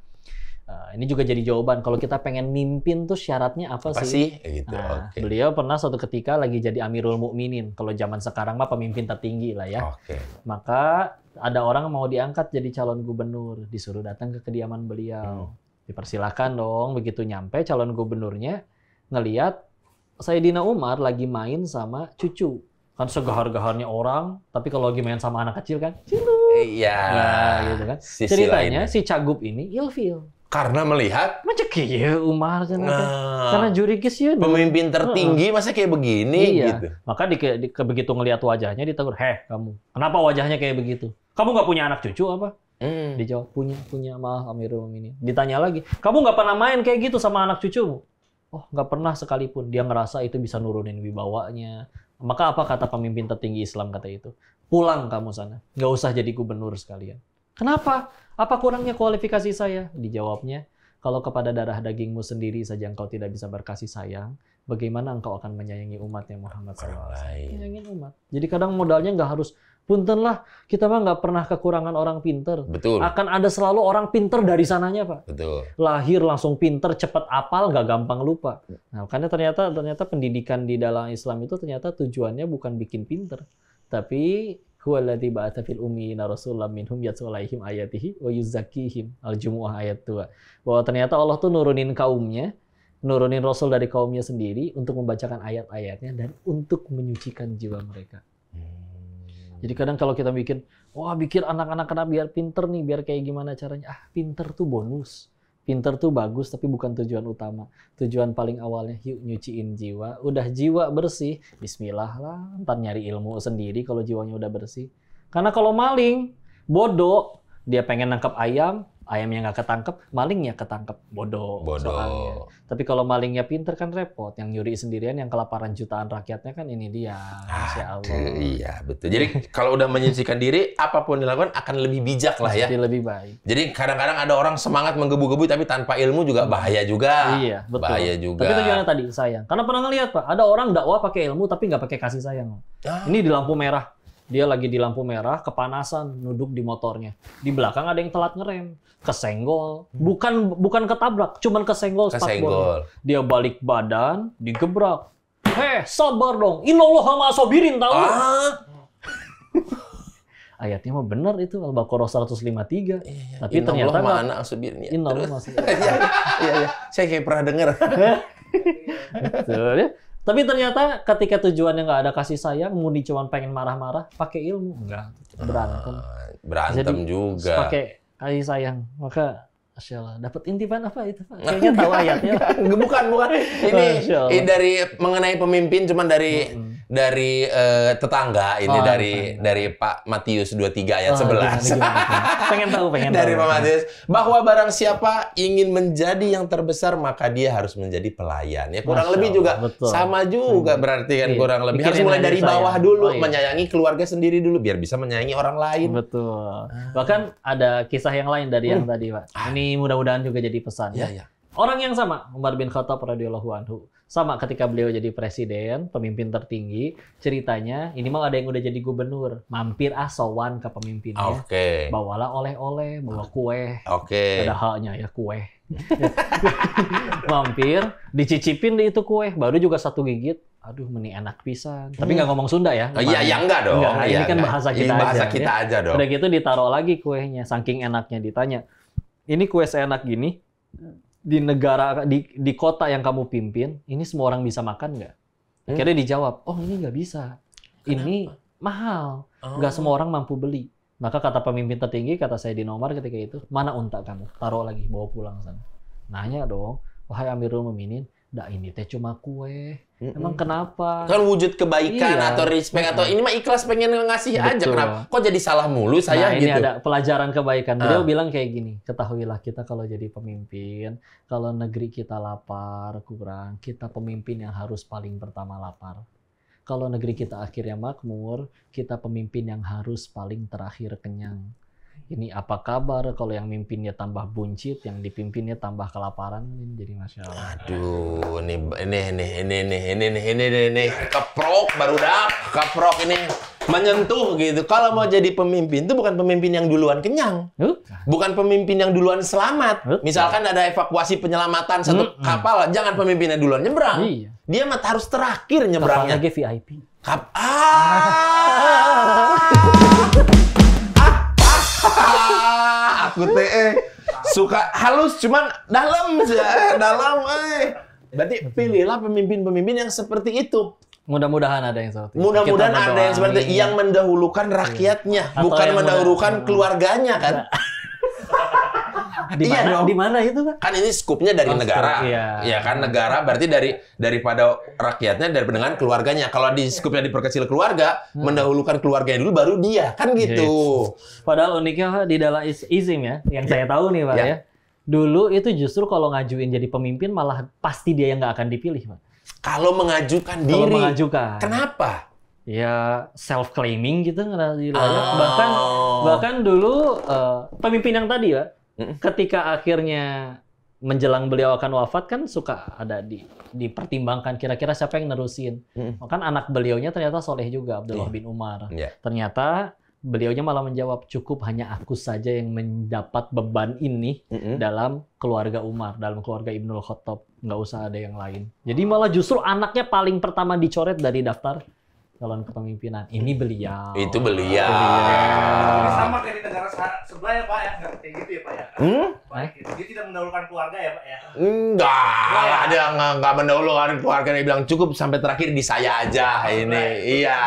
Nah, ini juga jadi jawaban kalau kita pengen mimpin tuh syaratnya apa, apa sih? sih? Gitu. Nah, okay. Beliau pernah suatu ketika lagi jadi Amirul Mukminin. Kalau zaman sekarang mah pemimpin tertinggi lah ya. Okay. Maka ada orang mau diangkat jadi calon gubernur, disuruh datang ke kediaman beliau. Hmm. Dipersilakan dong begitu nyampe calon gubernurnya ngeliat Sayyidina Umar lagi main sama cucu. Kan segahar-gaharnya orang, tapi kalau lagi main sama anak kecil kan, cilu. Iya. Nah, gitu kan. Ceritanya lainnya. si Cagup ini ilfil karena melihat macam ya Umar kan nah, karena juri kis ya pemimpin tertinggi masa kayak begini iya. gitu maka di, di, ke, begitu ngelihat wajahnya ditegur heh kamu kenapa wajahnya kayak begitu kamu nggak punya anak cucu apa hmm. dijawab punya punya maaf Amirul ini. ditanya lagi kamu nggak pernah main kayak gitu sama anak cucumu oh nggak pernah sekalipun dia ngerasa itu bisa nurunin wibawanya maka apa kata pemimpin tertinggi Islam kata itu pulang kamu sana nggak usah jadi gubernur sekalian Kenapa? Apa kurangnya kualifikasi saya? Dijawabnya, kalau kepada darah dagingmu sendiri saja engkau tidak bisa berkasih sayang, bagaimana engkau akan menyayangi umat yang Muhammad SAW? Menyayangi umat. Jadi kadang modalnya nggak harus Punten lah, kita mah nggak pernah kekurangan orang pinter. Betul. Akan ada selalu orang pinter dari sananya, Pak. Betul. Lahir langsung pinter, cepat apal, nggak gampang lupa. Nah, karena ternyata ternyata pendidikan di dalam Islam itu ternyata tujuannya bukan bikin pinter, tapi huwa alladhi ba'atha fil ummiina rasulan minhum yatlu alaihim ayatihi wa yuzakkihim al-jumu'ah ayat 2 bahwa ternyata Allah tuh nurunin kaumnya nurunin rasul dari kaumnya sendiri untuk membacakan ayat-ayatnya dan untuk menyucikan jiwa mereka hmm. jadi kadang kalau kita bikin wah bikin anak-anak kena biar pinter nih biar kayak gimana caranya ah pinter tuh bonus Pinter tuh bagus tapi bukan tujuan utama. Tujuan paling awalnya yuk nyuciin jiwa. Udah jiwa bersih, bismillah lah. Ntar nyari ilmu sendiri kalau jiwanya udah bersih. Karena kalau maling, bodoh, dia pengen nangkap ayam, Ayam yang nggak ketangkep, malingnya ketangkep. Bodoh, Bodoh. soalnya. Tapi kalau malingnya pinter kan repot. Yang nyuri sendirian, yang kelaparan jutaan rakyatnya kan ini dia. Masya iya, betul. Jadi kalau udah menyucikan diri, apapun dilakukan akan lebih bijak lah ya. Jadi lebih baik. Jadi kadang-kadang ada orang semangat menggebu-gebu tapi tanpa ilmu juga hmm. bahaya juga. Iya, betul. Bahaya juga. Tapi tujuannya tadi, sayang? Karena pernah ngeliat, Pak. Ada orang dakwah pakai ilmu tapi nggak pakai kasih sayang. Ah. Ini di lampu merah dia lagi di lampu merah, kepanasan, nuduk di motornya. Di belakang ada yang telat ngerem kesenggol, bukan bukan ketabrak, cuman kesenggol, kesenggol. Dia balik badan, digebrak. Heh, sabar dong. Inallah sama sobirin tahu. Ah. Ayatnya mah benar itu Al-Baqarah 153. Iya, iya. Tapi Inna ternyata Allah mana sobirin ya. Inna Allah iya, iya, iya. Saya kayak pernah dengar. Betul ya. Tapi ternyata ketika tujuannya nggak ada kasih sayang, mau cuma pengen marah-marah, pakai ilmu enggak ah, berantem. Berantem Jadi, juga. Pakai Hai sayang, maka Masya Allah. Dapat intipan apa itu Kayaknya tahu ayatnya. Enggak, bukan, bukan. Ini, ini dari mengenai pemimpin, cuman dari hmm dari uh, tetangga ini oh, dari ya. dari Pak Matius 23 ayat oh, 11. Ya, ya. pengen tahu, pengen tahu. Dari Pak Matius bahwa barang siapa ingin menjadi yang terbesar maka dia harus menjadi pelayan. Ya kurang Masya lebih juga betul. sama juga iya. berarti kan iya. kurang lebih Bikin harus mulai dari sayang. bawah dulu, oh, iya. menyayangi keluarga sendiri dulu biar bisa menyayangi orang lain. Betul. Ah. Bahkan ada kisah yang lain dari hmm. yang tadi, Pak. Ah. Ini mudah-mudahan juga jadi pesan iya, ya. ya. ya. Orang yang sama, Umar bin Khattab radhiyallahu anhu sama ketika beliau jadi presiden, pemimpin tertinggi, ceritanya ini mah ada yang udah jadi gubernur, mampir ah sowan ke pemimpinnya. Oke. Okay. Bawalah oleh-oleh, bawa kue. Oke. Okay. Ada haknya ya kue. mampir, dicicipin di itu kue, baru juga satu gigit, aduh meni enak pisan. Tapi hmm. nggak ngomong Sunda ya? Oh, iya, ya enggak dong. Enggak, ya, ini iya, kan bahasa kita ini bahasa aja. kita ya. aja dong. Udah gitu ditaruh lagi kuenya, saking enaknya ditanya. Ini kue seenak gini, di negara di di kota yang kamu pimpin ini semua orang bisa makan nggak? Hmm. Akhirnya dijawab, oh ini nggak bisa, Kenapa? ini mahal, oh. semua orang mampu beli. Maka kata pemimpin tertinggi, kata saya di nomor ketika itu, mana unta kamu? Taruh lagi, bawa pulang sana. Nanya dong, wahai Amirul Muminin, dak ini teh cuma kue, Mm-mm. Emang kenapa? Kan wujud kebaikan iya, atau respect atau ini mah ikhlas pengen ngasih Betul. aja kenapa? Kok jadi salah mulu nah, saya nah, gitu. ada pelajaran kebaikan. Beliau uh. bilang kayak gini, ketahuilah kita kalau jadi pemimpin, kalau negeri kita lapar, kurang, kita pemimpin yang harus paling pertama lapar. Kalau negeri kita akhirnya makmur, kita pemimpin yang harus paling terakhir kenyang ini apa kabar kalau yang mimpinnya tambah buncit, yang dipimpinnya tambah kelaparan, ini jadi masalah. Aduh, ini ini ini ini ini ini ini ini, ini, ini. keprok baru dah keprok ini menyentuh gitu. Kalau mau jadi pemimpin itu bukan pemimpin yang duluan kenyang, bukan pemimpin yang duluan selamat. Misalkan ada evakuasi penyelamatan satu hmm. kapal, jangan pemimpinnya duluan nyebrang. Iya. Dia mah harus terakhir nyebrangnya. Kapal lagi VIP. Kap ah. aku teh eh. suka halus cuman dalam ya, dalam eh. Berarti pilihlah pemimpin-pemimpin yang seperti itu. Mudah-mudahan ada yang seperti itu. Mudah-mudahan ada yang seperti itu. yang mendahulukan rakyatnya, iya. Atau bukan mendahulukan keluarganya kan. Di iya Di mana itu kan? Kan ini skupnya dari oh, negara. iya. Ya kan negara berarti dari daripada rakyatnya dari dengan keluarganya. Kalau di skupnya diperkecil keluarga, hmm. mendahulukan keluarganya dulu baru dia. Kan gitu. Yes. Padahal uniknya di dalam izin ya, yang yeah. saya iya. tahu nih Pak yeah. ya. Dulu itu justru kalau ngajuin jadi pemimpin malah pasti dia yang nggak akan dipilih, Pak. Kalau mengajukan diri. mengajukan. Kenapa? ya self claiming gitu oh. bahkan bahkan dulu uh, pemimpin yang tadi ya Ketika akhirnya menjelang beliau akan wafat kan suka ada di dipertimbangkan kira-kira siapa yang nerusin. Mm-mm. Kan anak beliaunya ternyata soleh juga Abdullah yeah. bin Umar. Yeah. Ternyata beliaunya malah menjawab cukup hanya aku saja yang mendapat beban ini mm-hmm. dalam keluarga Umar, dalam keluarga Ibnul Khattab, nggak usah ada yang lain. Jadi malah justru anaknya paling pertama dicoret dari daftar calon kepemimpinan. Ini beliau. Itu beliau. beliau ya Pak ya? Kayak gitu ya Pak ya? Hmm? Pak, gitu. dia tidak mendahulukan keluarga ya Pak ya? Enggak, ya. ada enggak, enggak mendahulukan keluarga. Dia bilang cukup sampai terakhir di saya aja oh, ini. Right. Iya.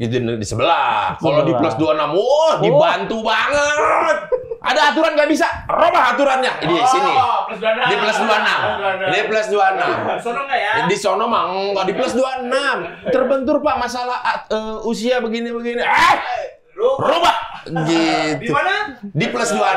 Gitu di sebelah. Kalau di plus 26, wah oh, dibantu oh. banget. Ada aturan nggak bisa, robah aturannya. Di oh, sini. Plus 26. Di plus 26. Di plus 26. enam. sono nggak ya? Di sono mah enggak. Di plus 26. Iya. Terbentur Pak masalah uh, usia begini-begini. Eh! Rubah. Gitu. Di plus dua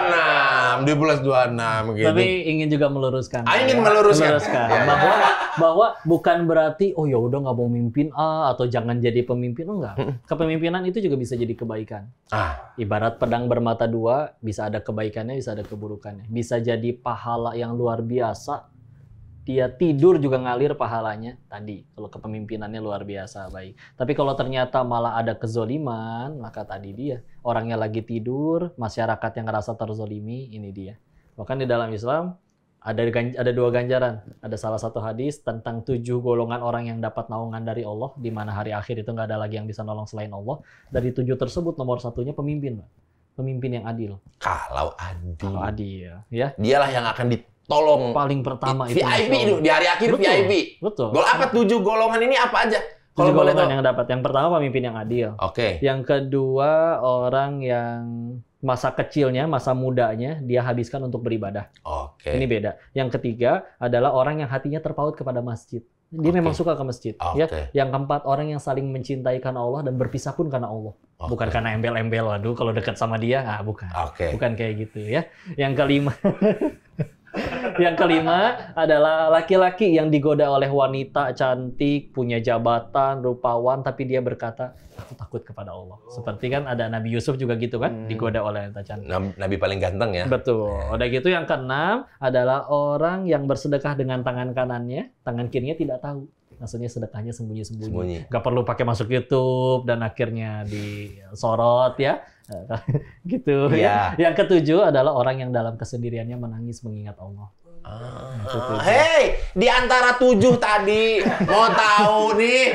plus 26, di plus dua 26 gitu. Tapi ingin juga meluruskan. Ah, ingin meluruskan. meluruskan. Iya, iya. Bahwa bahwa bukan berarti oh ya udah nggak mau mimpin ah atau jangan jadi pemimpin oh, enggak. Kepemimpinan itu juga bisa jadi kebaikan. Ah. Ibarat pedang bermata dua, bisa ada kebaikannya, bisa ada keburukannya. Bisa jadi pahala yang luar biasa dia tidur juga ngalir pahalanya tadi kalau kepemimpinannya luar biasa baik tapi kalau ternyata malah ada kezoliman maka tadi dia orangnya lagi tidur masyarakat yang ngerasa terzolimi ini dia bahkan di dalam Islam ada ada dua ganjaran ada salah satu hadis tentang tujuh golongan orang yang dapat naungan dari Allah di mana hari akhir itu nggak ada lagi yang bisa nolong selain Allah dari tujuh tersebut nomor satunya pemimpin pemimpin yang adil kalau adil kalau adil ya dialah yang akan di tolong paling pertama itu VIP itu di hari akhir betul, VIP betul gol apa tujuh golongan ini apa aja kalau boleh tahu yang dapat yang pertama pemimpin yang adil oke okay. yang kedua orang yang masa kecilnya masa mudanya dia habiskan untuk beribadah oke okay. ini beda yang ketiga adalah orang yang hatinya terpaut kepada masjid dia okay. memang suka ke masjid okay. ya yang keempat orang yang saling mencintai karena Allah dan berpisah pun karena Allah okay. bukan karena embel-embel waduh kalau dekat sama dia ah bukan okay. bukan kayak gitu ya yang kelima yang kelima adalah laki-laki yang digoda oleh wanita cantik, punya jabatan, rupawan, tapi dia berkata, aku takut kepada Allah. Oh. Seperti kan ada Nabi Yusuf juga gitu kan, hmm. digoda oleh wanita cantik. Nabi paling ganteng ya. Betul. Yeah. Udah gitu yang keenam adalah orang yang bersedekah dengan tangan kanannya, tangan kirinya tidak tahu maksudnya sedekahnya sembunyi-sembunyi. Gak perlu pakai masuk YouTube dan akhirnya disorot ya. gitu. Iya. ya. Yang ketujuh adalah orang yang dalam kesendiriannya menangis mengingat Allah. Ah, ah. Hei, di antara tujuh tadi mau tahu nih.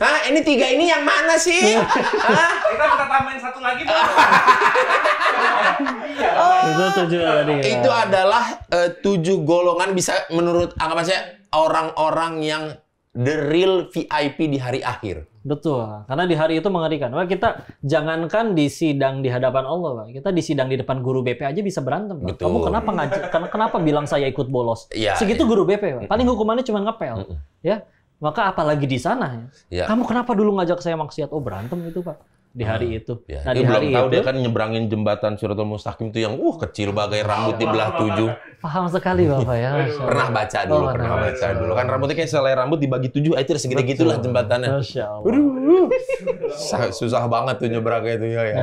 Hah, ini tiga ini yang mana sih? Hah? Kita kita tambahin satu lagi, Bang. oh, itu tujuh ah. tadi. Ya. Itu adalah uh, tujuh golongan bisa menurut anggapan saya orang-orang yang the real VIP di hari akhir. Betul, karena di hari itu mengerikan. Wah, kita jangankan di sidang di hadapan Allah, Pak. Kita di sidang di depan guru BP aja bisa berantem. Betul. Kamu kenapa ngajak? Kenapa bilang saya ikut bolos? Ya, Segitu ya. guru BP, Pak. Paling hukumannya cuma ngepel. Ya. Maka apalagi di sana ya. Iya. Kamu kenapa dulu ngajak saya maksiat? Oh, berantem itu, Pak di hari nah, itu. Ya. Nah, dia di hari tahu itu, dia kan nyebrangin jembatan Suratul Mustaqim itu yang uh kecil bagai rambut di belah tujuh. Paham sekali Bapak ya. pernah baca dulu, oh, pernah baca Allah. dulu. Kan rambutnya kayak selai rambut dibagi tujuh, itu segede gitulah jembatannya. Masya susah banget tuh nyebrangnya itu ya. ya.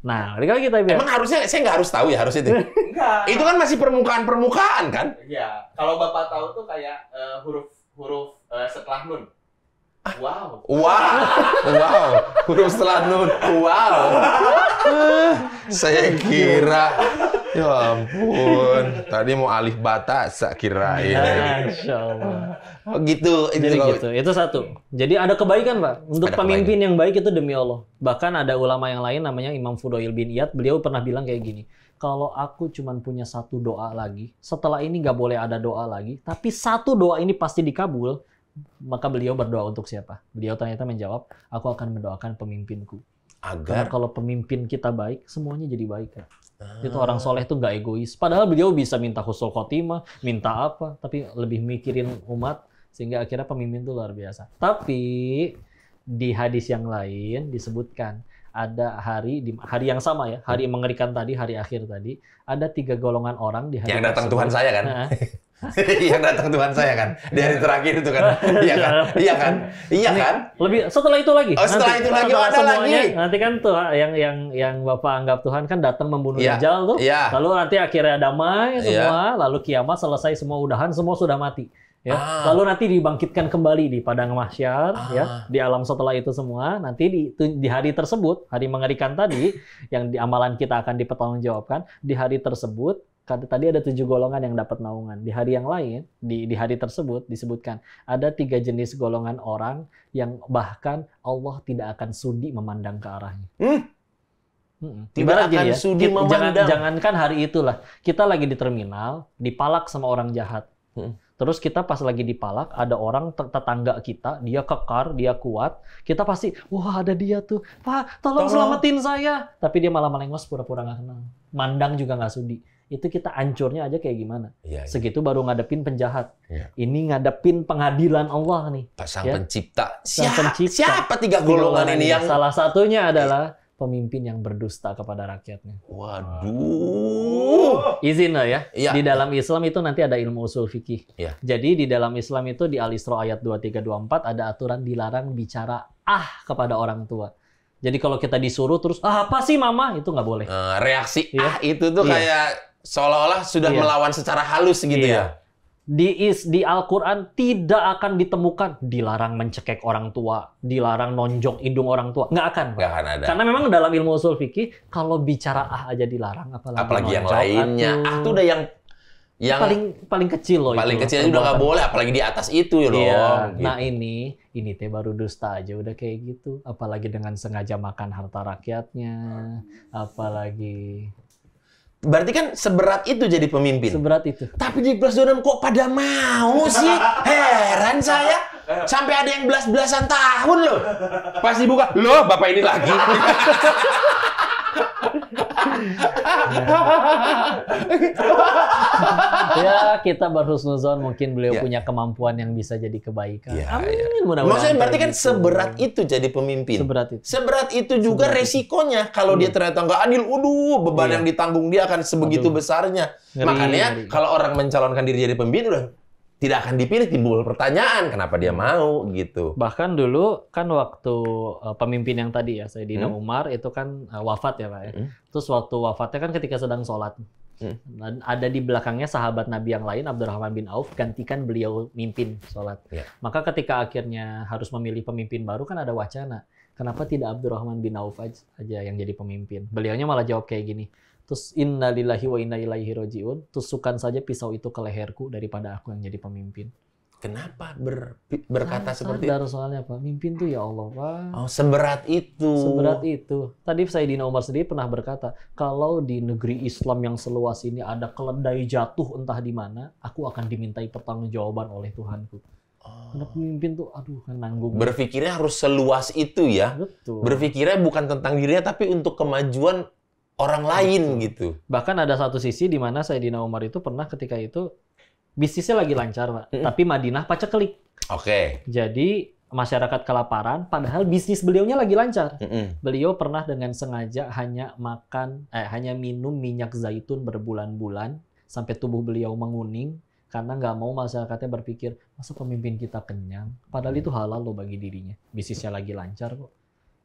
Nah, kalau kita biar. emang harusnya saya nggak harus tahu ya harus itu. Enggak. Itu kan masih permukaan-permukaan kan? Iya. Kalau Bapak tahu tuh kayak uh, huruf huruf uh, setelah nun. Wow. Wow. Wow. Huruf setelah nun. Wow. Saya kira. Ya ampun. Tadi mau alif bata saya kirain. Nah, Insya Allah. Oh gitu. Itu Jadi kalau... gitu. Itu satu. Jadi ada kebaikan Pak. Untuk ada pemimpin kebaikan. yang baik itu demi Allah. Bahkan ada ulama yang lain namanya Imam Fudoil bin Iyad. Beliau pernah bilang kayak gini. Kalau aku cuma punya satu doa lagi, setelah ini nggak boleh ada doa lagi, tapi satu doa ini pasti dikabul, maka beliau berdoa untuk siapa? Beliau ternyata menjawab, aku akan mendoakan pemimpinku. Agar Karena kalau pemimpin kita baik, semuanya jadi baik ya. Ah. Itu orang soleh itu nggak egois. Padahal beliau bisa minta khusul khotimah, minta apa, tapi lebih mikirin umat sehingga akhirnya pemimpin itu luar biasa. Tapi di hadis yang lain disebutkan ada hari di hari yang sama ya, hari mengerikan tadi, hari akhir tadi, ada tiga golongan orang di hari yang datang tersebut. Tuhan saya kan. Nah, yang datang Tuhan saya kan di hari terakhir itu kan iya kan iya kan iya kan lebih setelah itu lagi oh setelah nanti, itu lagi oh, setelah ada semuanya, lagi nanti kan tuh ah, yang yang yang bapak anggap Tuhan kan datang membunuh ya. Dajjal tuh ya. lalu nanti akhirnya damai iya. semua ya. lalu kiamat selesai semua udahan semua sudah mati ya. Ah. Lalu nanti dibangkitkan kembali di padang masyar, ah. ya, di alam setelah itu semua. Nanti di di hari tersebut, hari mengerikan tadi yang di amalan kita akan dipertanggungjawabkan, di hari tersebut tadi ada tujuh golongan yang dapat naungan. Di hari yang lain, di, di hari tersebut disebutkan ada tiga jenis golongan orang yang bahkan Allah tidak akan sudi memandang ke arahnya. Hmm? Hmm. Tidak Ibarat akan ya, sudi kita, memandang. Jangan, jangankan hari itulah. Kita lagi di terminal, dipalak sama orang jahat. Hmm. Terus kita pas lagi dipalak, ada orang tetangga kita, dia kekar, dia kuat. Kita pasti, wah ada dia tuh. Pak, tolong, tolong. selamatin saya. Tapi dia malah melengos pura-pura nggak kenal. Mandang juga nggak sudi itu kita ancurnya aja kayak gimana. Ya, ya. Segitu baru ngadepin penjahat. Ya. Ini ngadepin pengadilan Allah nih. pasang ya. pencipta. Sang pencipta. Siapa tiga golongan, ini yang salah satunya adalah pemimpin yang berdusta kepada rakyatnya. Waduh. Oh. Izin lah ya. ya. Di dalam Islam itu nanti ada ilmu usul fikih. Ya. Jadi di dalam Islam itu di Al-Isra ayat 2324 ada aturan dilarang bicara ah kepada orang tua. Jadi kalau kita disuruh terus ah apa sih mama itu nggak boleh. Eh, reaksi ya. ah itu tuh ya. kayak seolah-olah sudah iya. melawan secara halus gitu iya. ya. Di is di Al-Qur'an tidak akan ditemukan dilarang mencekek orang tua, dilarang nonjok hidung orang tua. Nggak akan. Nggak akan ada. Karena memang dalam ilmu usul fikih kalau bicara ah aja dilarang apalagi apalagi yang lainnya. Ah itu udah yang yang paling paling kecil loh paling itu kecil itu udah nggak boleh apalagi di atas itu ya loh iya. gitu. nah ini ini teh baru dusta aja udah kayak gitu apalagi dengan sengaja makan harta rakyatnya apalagi Berarti kan seberat itu jadi pemimpin. Seberat itu. Tapi di belas kok pada mau sih? Heran saya. Sampai ada yang belas-belasan tahun loh. Pas dibuka, loh bapak ini lagi. ya kita berhusnuzon mungkin beliau ya. punya kemampuan yang bisa jadi kebaikan. Ya, ya. Amin. Ya. mudah Maksudnya berarti kan itu. seberat itu jadi pemimpin. Seberat itu. Seberat itu juga seberat resikonya itu. kalau hmm. dia iya. ternyata nggak adil, uduh beban ya. yang ditanggung dia akan sebegitu Aduh. besarnya. Ngeri, Makanya ngeri. kalau orang mencalonkan diri jadi pemimpin udah tidak akan dipilih timbul pertanyaan kenapa dia mau gitu. Bahkan dulu kan waktu uh, pemimpin yang tadi ya Saidina hmm? Umar itu kan uh, wafat ya Pak ya. Hmm? Terus waktu wafatnya kan ketika sedang sholat. Hmm. Dan ada di belakangnya sahabat Nabi yang lain Abdurrahman bin Auf gantikan beliau mimpin sholat. Yeah. Maka ketika akhirnya harus memilih pemimpin baru kan ada wacana. Kenapa tidak Abdurrahman bin Auf aja yang jadi pemimpin? Beliaunya malah jawab kayak gini Terus inna lillahi wa inna ilaihi rojiun. Tusukan saja pisau itu ke leherku daripada aku yang jadi pemimpin. Kenapa ber, berkata seperti sadar itu? soalnya apa? Mimpin tuh ya Allah Pak. Oh, seberat itu. Seberat itu. Tadi saya di Umar sendiri pernah berkata, kalau di negeri Islam yang seluas ini ada keledai jatuh entah di mana, aku akan dimintai pertanggungjawaban oleh Tuhanku. Oh. Karena pemimpin tuh, aduh kan nanggung. Berpikirnya harus seluas itu ya. Betul. Berpikirnya bukan tentang dirinya, tapi untuk kemajuan orang lain gitu. Bahkan ada satu sisi di mana Sayyidina Umar itu pernah ketika itu bisnisnya lagi lancar, Pak. Tapi Madinah paceklik. Oke. Okay. Jadi masyarakat kelaparan padahal bisnis beliaunya lagi lancar. Beliau pernah dengan sengaja hanya makan eh hanya minum minyak zaitun berbulan-bulan sampai tubuh beliau menguning karena nggak mau masyarakatnya berpikir masa pemimpin kita kenyang padahal mm. itu halal loh bagi dirinya bisnisnya lagi lancar kok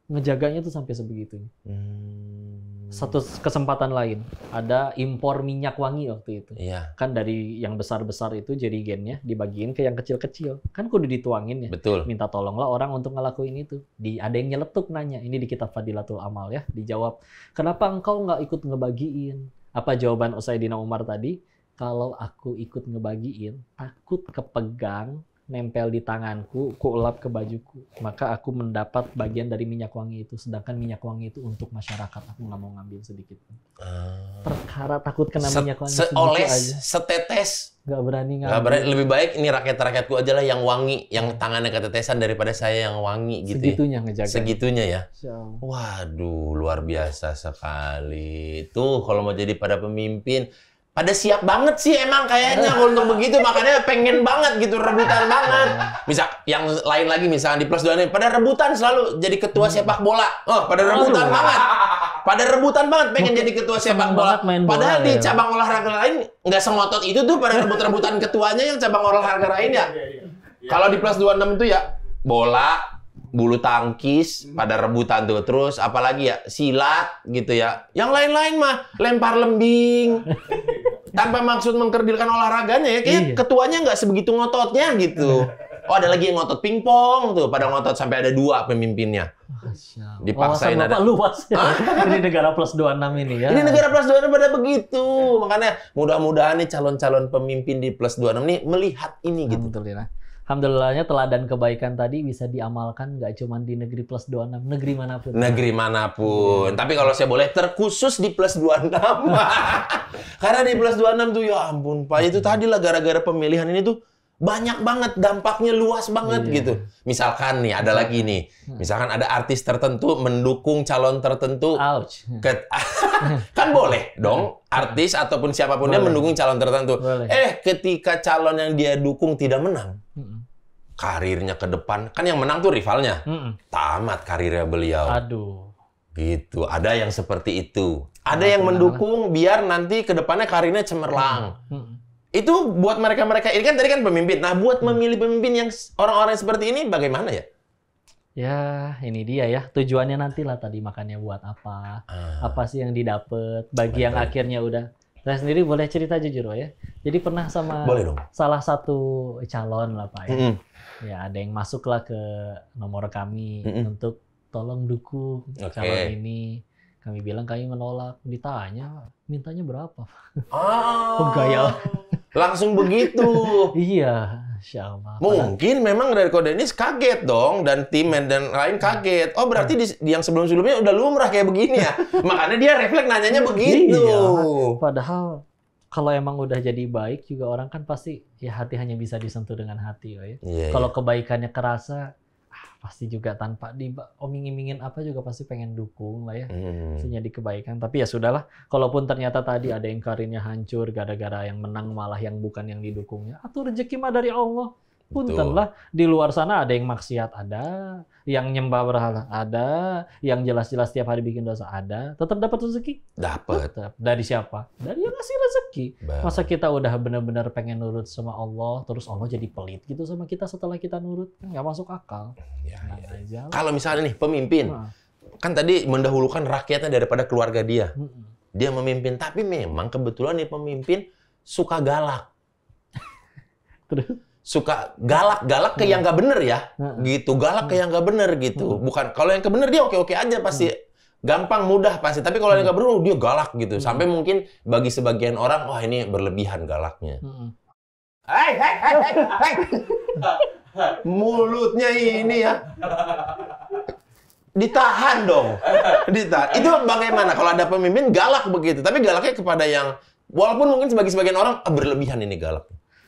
ngejaganya tuh sampai sebegitunya. Hmm. Satu kesempatan lain ada impor minyak wangi waktu itu. Iya. Kan dari yang besar-besar itu jadi jerigennya dibagiin ke yang kecil-kecil. Kan kudu dituangin ya. Betul. Minta tolonglah orang untuk ngelakuin itu. Di ada yang nyeletuk nanya, ini di kitab Fadilatul Amal ya, dijawab, "Kenapa engkau nggak ikut ngebagiin?" Apa jawaban Usaidina Umar tadi? Kalau aku ikut ngebagiin, takut kepegang nempel di tanganku, kuelap ke bajuku. Maka aku mendapat bagian dari minyak wangi itu. Sedangkan minyak wangi itu untuk masyarakat. Aku nggak mau ngambil sedikit. Uh, Perkara takut kena se minyak wangi. Seoles, aja. setetes. Nggak berani nggak Gak berani. Lebih baik ini rakyat-rakyatku aja lah yang wangi. Yang tangannya ketetesan daripada saya yang wangi gitu ya. Segitunya ngejaga. Segitunya ya. Waduh, luar biasa sekali. Tuh kalau mau jadi pada pemimpin pada siap banget sih emang kayaknya kalau untuk begitu makanya pengen banget gitu rebutan banget. Misal iya. yang lain lagi misalnya di plus dua nih pada rebutan selalu jadi ketua hmm. sepak bola. Oh, pada rebutan Aduh. banget. Pada rebutan banget pengen Mungkin jadi ketua sepak bola. Main Padahal di cabang olahraga lain nggak semotot itu tuh pada rebut-rebutan ketuanya yang cabang olahraga lain ya. Iya, iya, kalau di plus 26 itu ya bola, bulu tangkis hmm. pada rebutan tuh terus apalagi ya silat gitu ya yang lain-lain mah lempar lembing tanpa maksud mengkerdilkan olahraganya ya kayak iya. ketuanya nggak sebegitu ngototnya gitu iya. oh ada lagi yang ngotot pingpong tuh pada ngotot sampai ada dua pemimpinnya dipaksain Wawasan oh, ada luas ya. ini negara plus dua enam ini ya ini negara plus dua enam pada begitu makanya mudah-mudahan nih calon-calon pemimpin di plus dua enam nih melihat ini gitu Alhamdulillah alhamdulillahnya teladan kebaikan tadi bisa diamalkan nggak cuma di negeri plus 26, negeri manapun. Negeri manapun. Hmm. Tapi kalau saya boleh terkhusus di plus 26. Karena di plus 26 tuh ya ampun Pak, itu tadilah gara-gara pemilihan ini tuh banyak banget dampaknya luas banget iya. gitu. Misalkan nih ada lagi nih, hmm. misalkan ada artis tertentu mendukung calon tertentu, Ouch. Hmm. Ke, kan boleh dong artis ataupun siapapun boleh. dia mendukung calon tertentu. Boleh. Eh ketika calon yang dia dukung tidak menang, hmm. karirnya ke depan kan yang menang tuh rivalnya, tamat karirnya beliau. Aduh. Gitu. Ada yang seperti itu. Ada yang mendukung biar nanti ke depannya karirnya cemerlang itu buat mereka-mereka ini kan tadi kan pemimpin. Nah, buat hmm. memilih pemimpin yang orang-orang seperti ini bagaimana ya? Ya, ini dia ya. Tujuannya nantilah tadi makannya buat apa? Ah. Apa sih yang didapat bagi yang akhirnya udah saya sendiri boleh cerita jujur ya. Jadi pernah sama boleh dong. salah satu calon lah Pak ya. Mm -hmm. Ya, ada yang masuklah ke nomor kami mm -hmm. untuk tolong dukung okay. calon ini kami bilang kami menolak ditanya mintanya berapa oh. oh gaya Langsung begitu. iya. Syama. Mungkin memang dari kode ini kaget dong dan tim dan lain kaget. Oh berarti di, yang sebelum sebelumnya udah lumrah kayak begini ya. Makanya dia refleks nanyanya iya, begitu. Iya. Padahal kalau emang udah jadi baik juga orang kan pasti ya hati hanya bisa disentuh dengan hati, ya. Yeah, iya. Kalau yeah. kebaikannya kerasa pasti juga tanpa di dioming-imingin apa juga pasti pengen dukung lah ya. Hmm. Pasti kebaikan. Tapi ya sudahlah, kalaupun ternyata tadi ada yang karirnya hancur gara-gara yang menang malah yang bukan yang didukungnya. atur rezeki mah dari Allah. Punten lah, di luar sana ada yang maksiat ada, yang nyembah berhala ada, yang jelas-jelas tiap hari bikin dosa ada, tetap dapat rezeki? Dapat. Dari siapa? Dari yang ngasih rezeki. Bener. Masa kita udah benar-benar pengen nurut sama Allah, terus Allah jadi pelit gitu sama kita setelah kita nurut, kan nggak masuk akal. Ya, ya. ya. Kalau misalnya nih pemimpin, nah. kan tadi mendahulukan rakyatnya daripada keluarga dia. Dia memimpin, tapi memang kebetulan nih pemimpin suka galak. Terus? suka galak-galak ke hmm. yang nggak bener ya, hmm. gitu. Galak hmm. ke yang nggak bener gitu. Hmm. Bukan kalau yang ke dia oke-oke aja pasti. Hmm. Gampang mudah pasti, tapi kalau hmm. yang nggak bener oh, dia galak gitu. Hmm. Sampai mungkin bagi sebagian orang, wah oh, ini berlebihan galaknya. Hmm. Hei, hei, hei, hei, Mulutnya ini ya. Ditahan dong. Ditahan. Itu bagaimana kalau ada pemimpin galak begitu, tapi galaknya kepada yang walaupun mungkin sebagai sebagian orang ah, berlebihan ini galak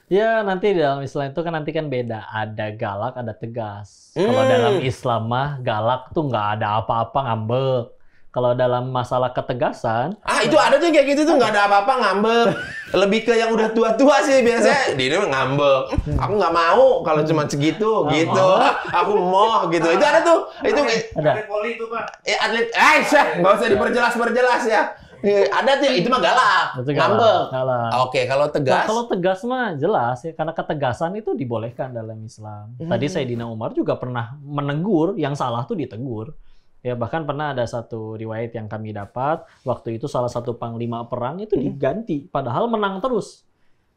Ya nanti dalam Islam itu kan nanti kan beda. Ada galak, ada tegas. Hmm. Kalau dalam Islam mah galak tuh nggak ada apa-apa ngambek. Kalau dalam masalah ketegasan, ah itu ada tuh kayak gitu tuh nggak ada apa-apa ngambek. Lebih ke yang udah tua-tua sih biasanya. Dia ngambek. Aku nggak mau kalau cuma segitu gitu. Aku mau gitu. Itu ada tuh. Itu ada. Atlet voli itu pak. Eh atlet, eh nggak usah diperjelas perjelas ya Eh, ada tuh itu mah galak, itu ngambek. Galak. Oke, kalau nah, tegas. Nah, kalau tegas mah jelas ya karena ketegasan itu dibolehkan dalam Islam. Hmm. Tadi Sayyidina Umar juga pernah menegur, yang salah tuh ditegur. Ya bahkan pernah ada satu riwayat yang kami dapat, waktu itu salah satu panglima perang itu hmm. diganti padahal menang terus.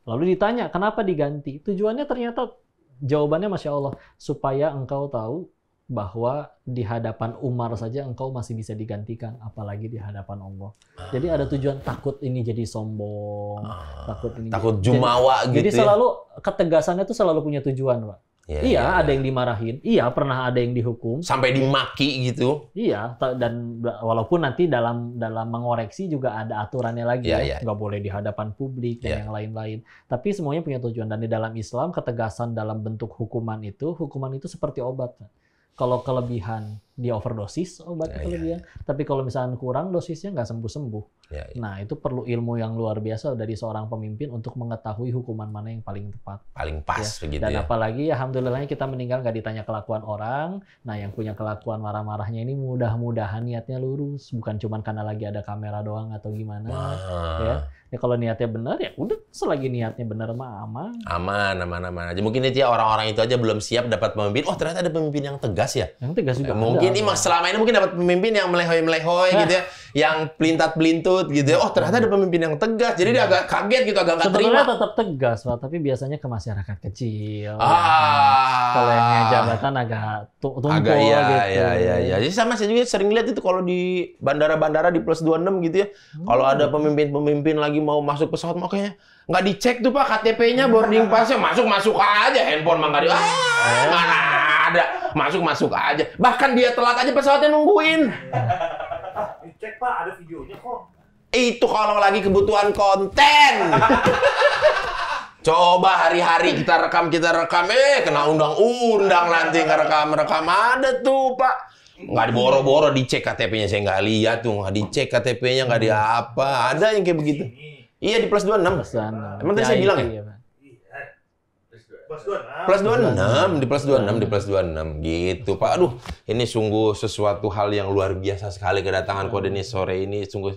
Lalu ditanya, "Kenapa diganti?" Tujuannya ternyata jawabannya Masya Allah supaya engkau tahu bahwa di hadapan Umar saja engkau masih bisa digantikan, apalagi di hadapan Allah. Ah. Jadi ada tujuan takut ini jadi sombong, ah. takut ini takut jadi, jumawa jadi, gitu. Jadi ya? selalu ketegasannya tuh selalu punya tujuan, Pak. Ya, iya, ya. ada iya. yang dimarahin. Iya, pernah ada yang dihukum. Sampai dimaki gitu. Iya, dan walaupun nanti dalam dalam mengoreksi juga ada aturannya lagi iya, ya. ya. Nggak boleh di hadapan publik dan ya. yang lain-lain. Tapi semuanya punya tujuan. Dan di dalam Islam, ketegasan dalam bentuk hukuman itu, hukuman itu seperti obat kalau kelebihan dia overdosis obat oh, yeah, kelebihan, Yeah. Ya. tapi kalau misalnya kurang dosisnya nggak sembuh-sembuh. Yeah, yeah. Nah, itu perlu ilmu yang luar biasa dari seorang pemimpin untuk mengetahui hukuman mana yang paling tepat. Paling pas ya. begitu Dan ya. apalagi alhamdulillahnya kita meninggal nggak ditanya kelakuan orang. Nah, yang punya kelakuan marah-marahnya ini mudah-mudahan niatnya lurus, bukan cuma karena lagi ada kamera doang atau gimana. Wow. Ya ya kalau niatnya benar ya udah selagi niatnya benar mah aman aman aman aman aja mungkin itu ya orang-orang itu aja belum siap dapat pemimpin oh ternyata ada pemimpin yang tegas ya yang tegas juga eh, mungkin ini selama ini mungkin dapat pemimpin yang melehoi melehoi gitu ya yang pelintat pelintut gitu ya oh ternyata ada pemimpin yang tegas jadi dia iya. agak kaget gitu agak nggak terima tetap tegas pak tapi biasanya ke masyarakat kecil ah. kalau yang jabatan agak tumpul agak, ya, gitu ya ya ya jadi sama saya juga sering lihat itu kalau di bandara-bandara di plus 26 gitu ya hmm. kalau ada pemimpin-pemimpin lagi mau masuk pesawat mau nggak dicek tuh pak KTP-nya boarding pass-nya masuk masuk aja handphone mah ah, eh? mana ada masuk masuk aja bahkan dia telat aja pesawatnya nungguin dicek pak ada videonya kok itu kalau lagi kebutuhan konten Coba hari-hari kita rekam, kita rekam, eh kena undang-undang nanti ngerekam-rekam ada tuh Pak nggak diboro-boro dicek KTP-nya saya nggak lihat tuh nggak dicek KTP-nya nggak di apa ada yang kayak begitu iya di plus 26 plus 26 emang tadi ya, saya iya, bilang ya iya, plus dua plus 26 di plus dua enam di plus dua enam gitu Pak aduh ini sungguh sesuatu hal yang luar biasa sekali kedatangan iya. kode ini sore ini sungguh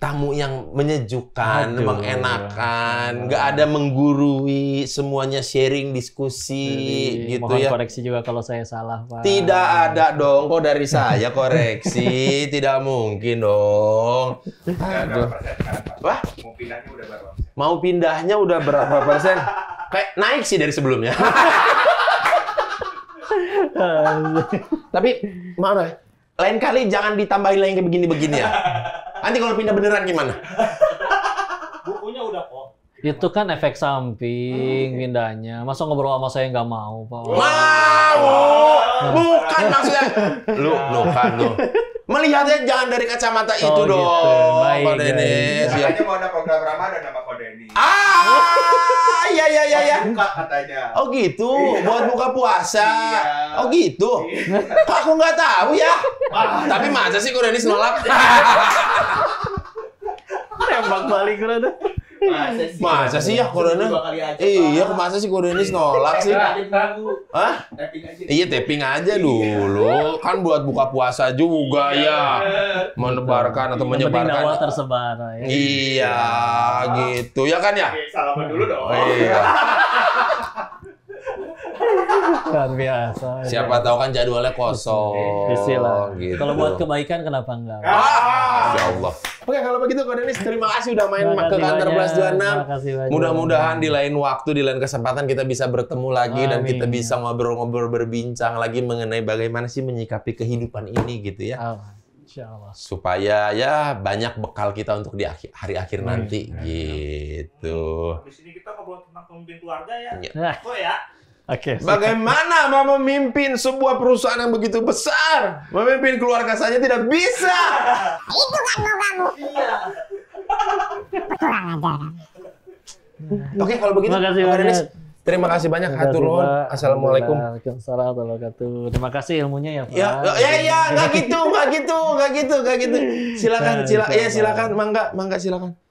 tamu yang menyejukkan, Aduh. mengenakan, iya. nggak ada menggurui, semuanya sharing, diskusi, Jadi, gitu mohon ya. koreksi juga kalau saya salah, Pak. Tidak ada dong, kok dari saya koreksi, tidak mungkin dong. Aduh. Wah? Mau pindahnya udah berapa? Mau pindahnya udah berapa persen? Kayak naik sih dari sebelumnya. Tapi, maaf, lain kali jangan ditambahin lagi begini-begini ya. Nanti kalau pindah beneran gimana? Bukunya udah kok. Itu kan efek samping ah, pindahnya. Masa ngobrol sama saya nggak mau, Pak? Wow. Mau! Bukan maksudnya. Lu, lu kan lu. Iya. Melihatnya jangan dari kacamata itu oh, gitu. dong, gitu. Baik, Pak Denis. Makanya iya. mau ada program Ramadan sama Pak Denis. Ah! buka iya. katanya. Oh gitu, iya. buat buka puasa. Iya. Oh gitu. Iya. aku nggak tahu ya? Tapi masa sih ini nolak? Tembak balik Koreanis. Masa sih? Masa sih ya corona? Iya, kok masa sih corona nolak sih? Hah? Iya, tapping aja iya. dulu. Kan buat buka puasa juga iya. ya. Menebarkan atau menyebarkan. Dakwah tersebar. Ya. Iya, gitu. Ya kan ya? Salaman dulu dong. Iya. Luar biasa. Siapa tahu kan jadwalnya kosong. Iya. Istilah Gitu. Kalau buat kebaikan kenapa enggak? Ah, Insya Allah. Oke kalau begitu Kak Denis terima kasih udah main ke kantor dua 26. Mudah-mudahan di lain waktu, di lain kesempatan kita bisa bertemu lagi Amin. dan kita bisa ngobrol-ngobrol berbincang lagi mengenai bagaimana sih menyikapi kehidupan ini gitu ya. Amin. Insya Allah. Supaya ya banyak bekal kita untuk di akhir, hari akhir nanti hmm. gitu. Di sini kita ngobrol tentang pemimpin keluarga ya. Iya. Nah. ya. Oh, ya? Okay, Bagaimana Mama memimpin sebuah perusahaan yang begitu besar? Memimpin keluarga saja tidak bisa. Itu kan mau kamu. Iya. Oke, kalau begitu. Terima kasih banyak. Terima kasih banyak. Assalamualaikum. Waalaikumsalam wabarakatuh. Terima kasih ilmunya ya, Pak. Ya, ya, ya, enggak gitu, enggak gitu, enggak gitu, enggak gitu. Silakan, silakan. Ya, silakan. Mangga, mangga silakan.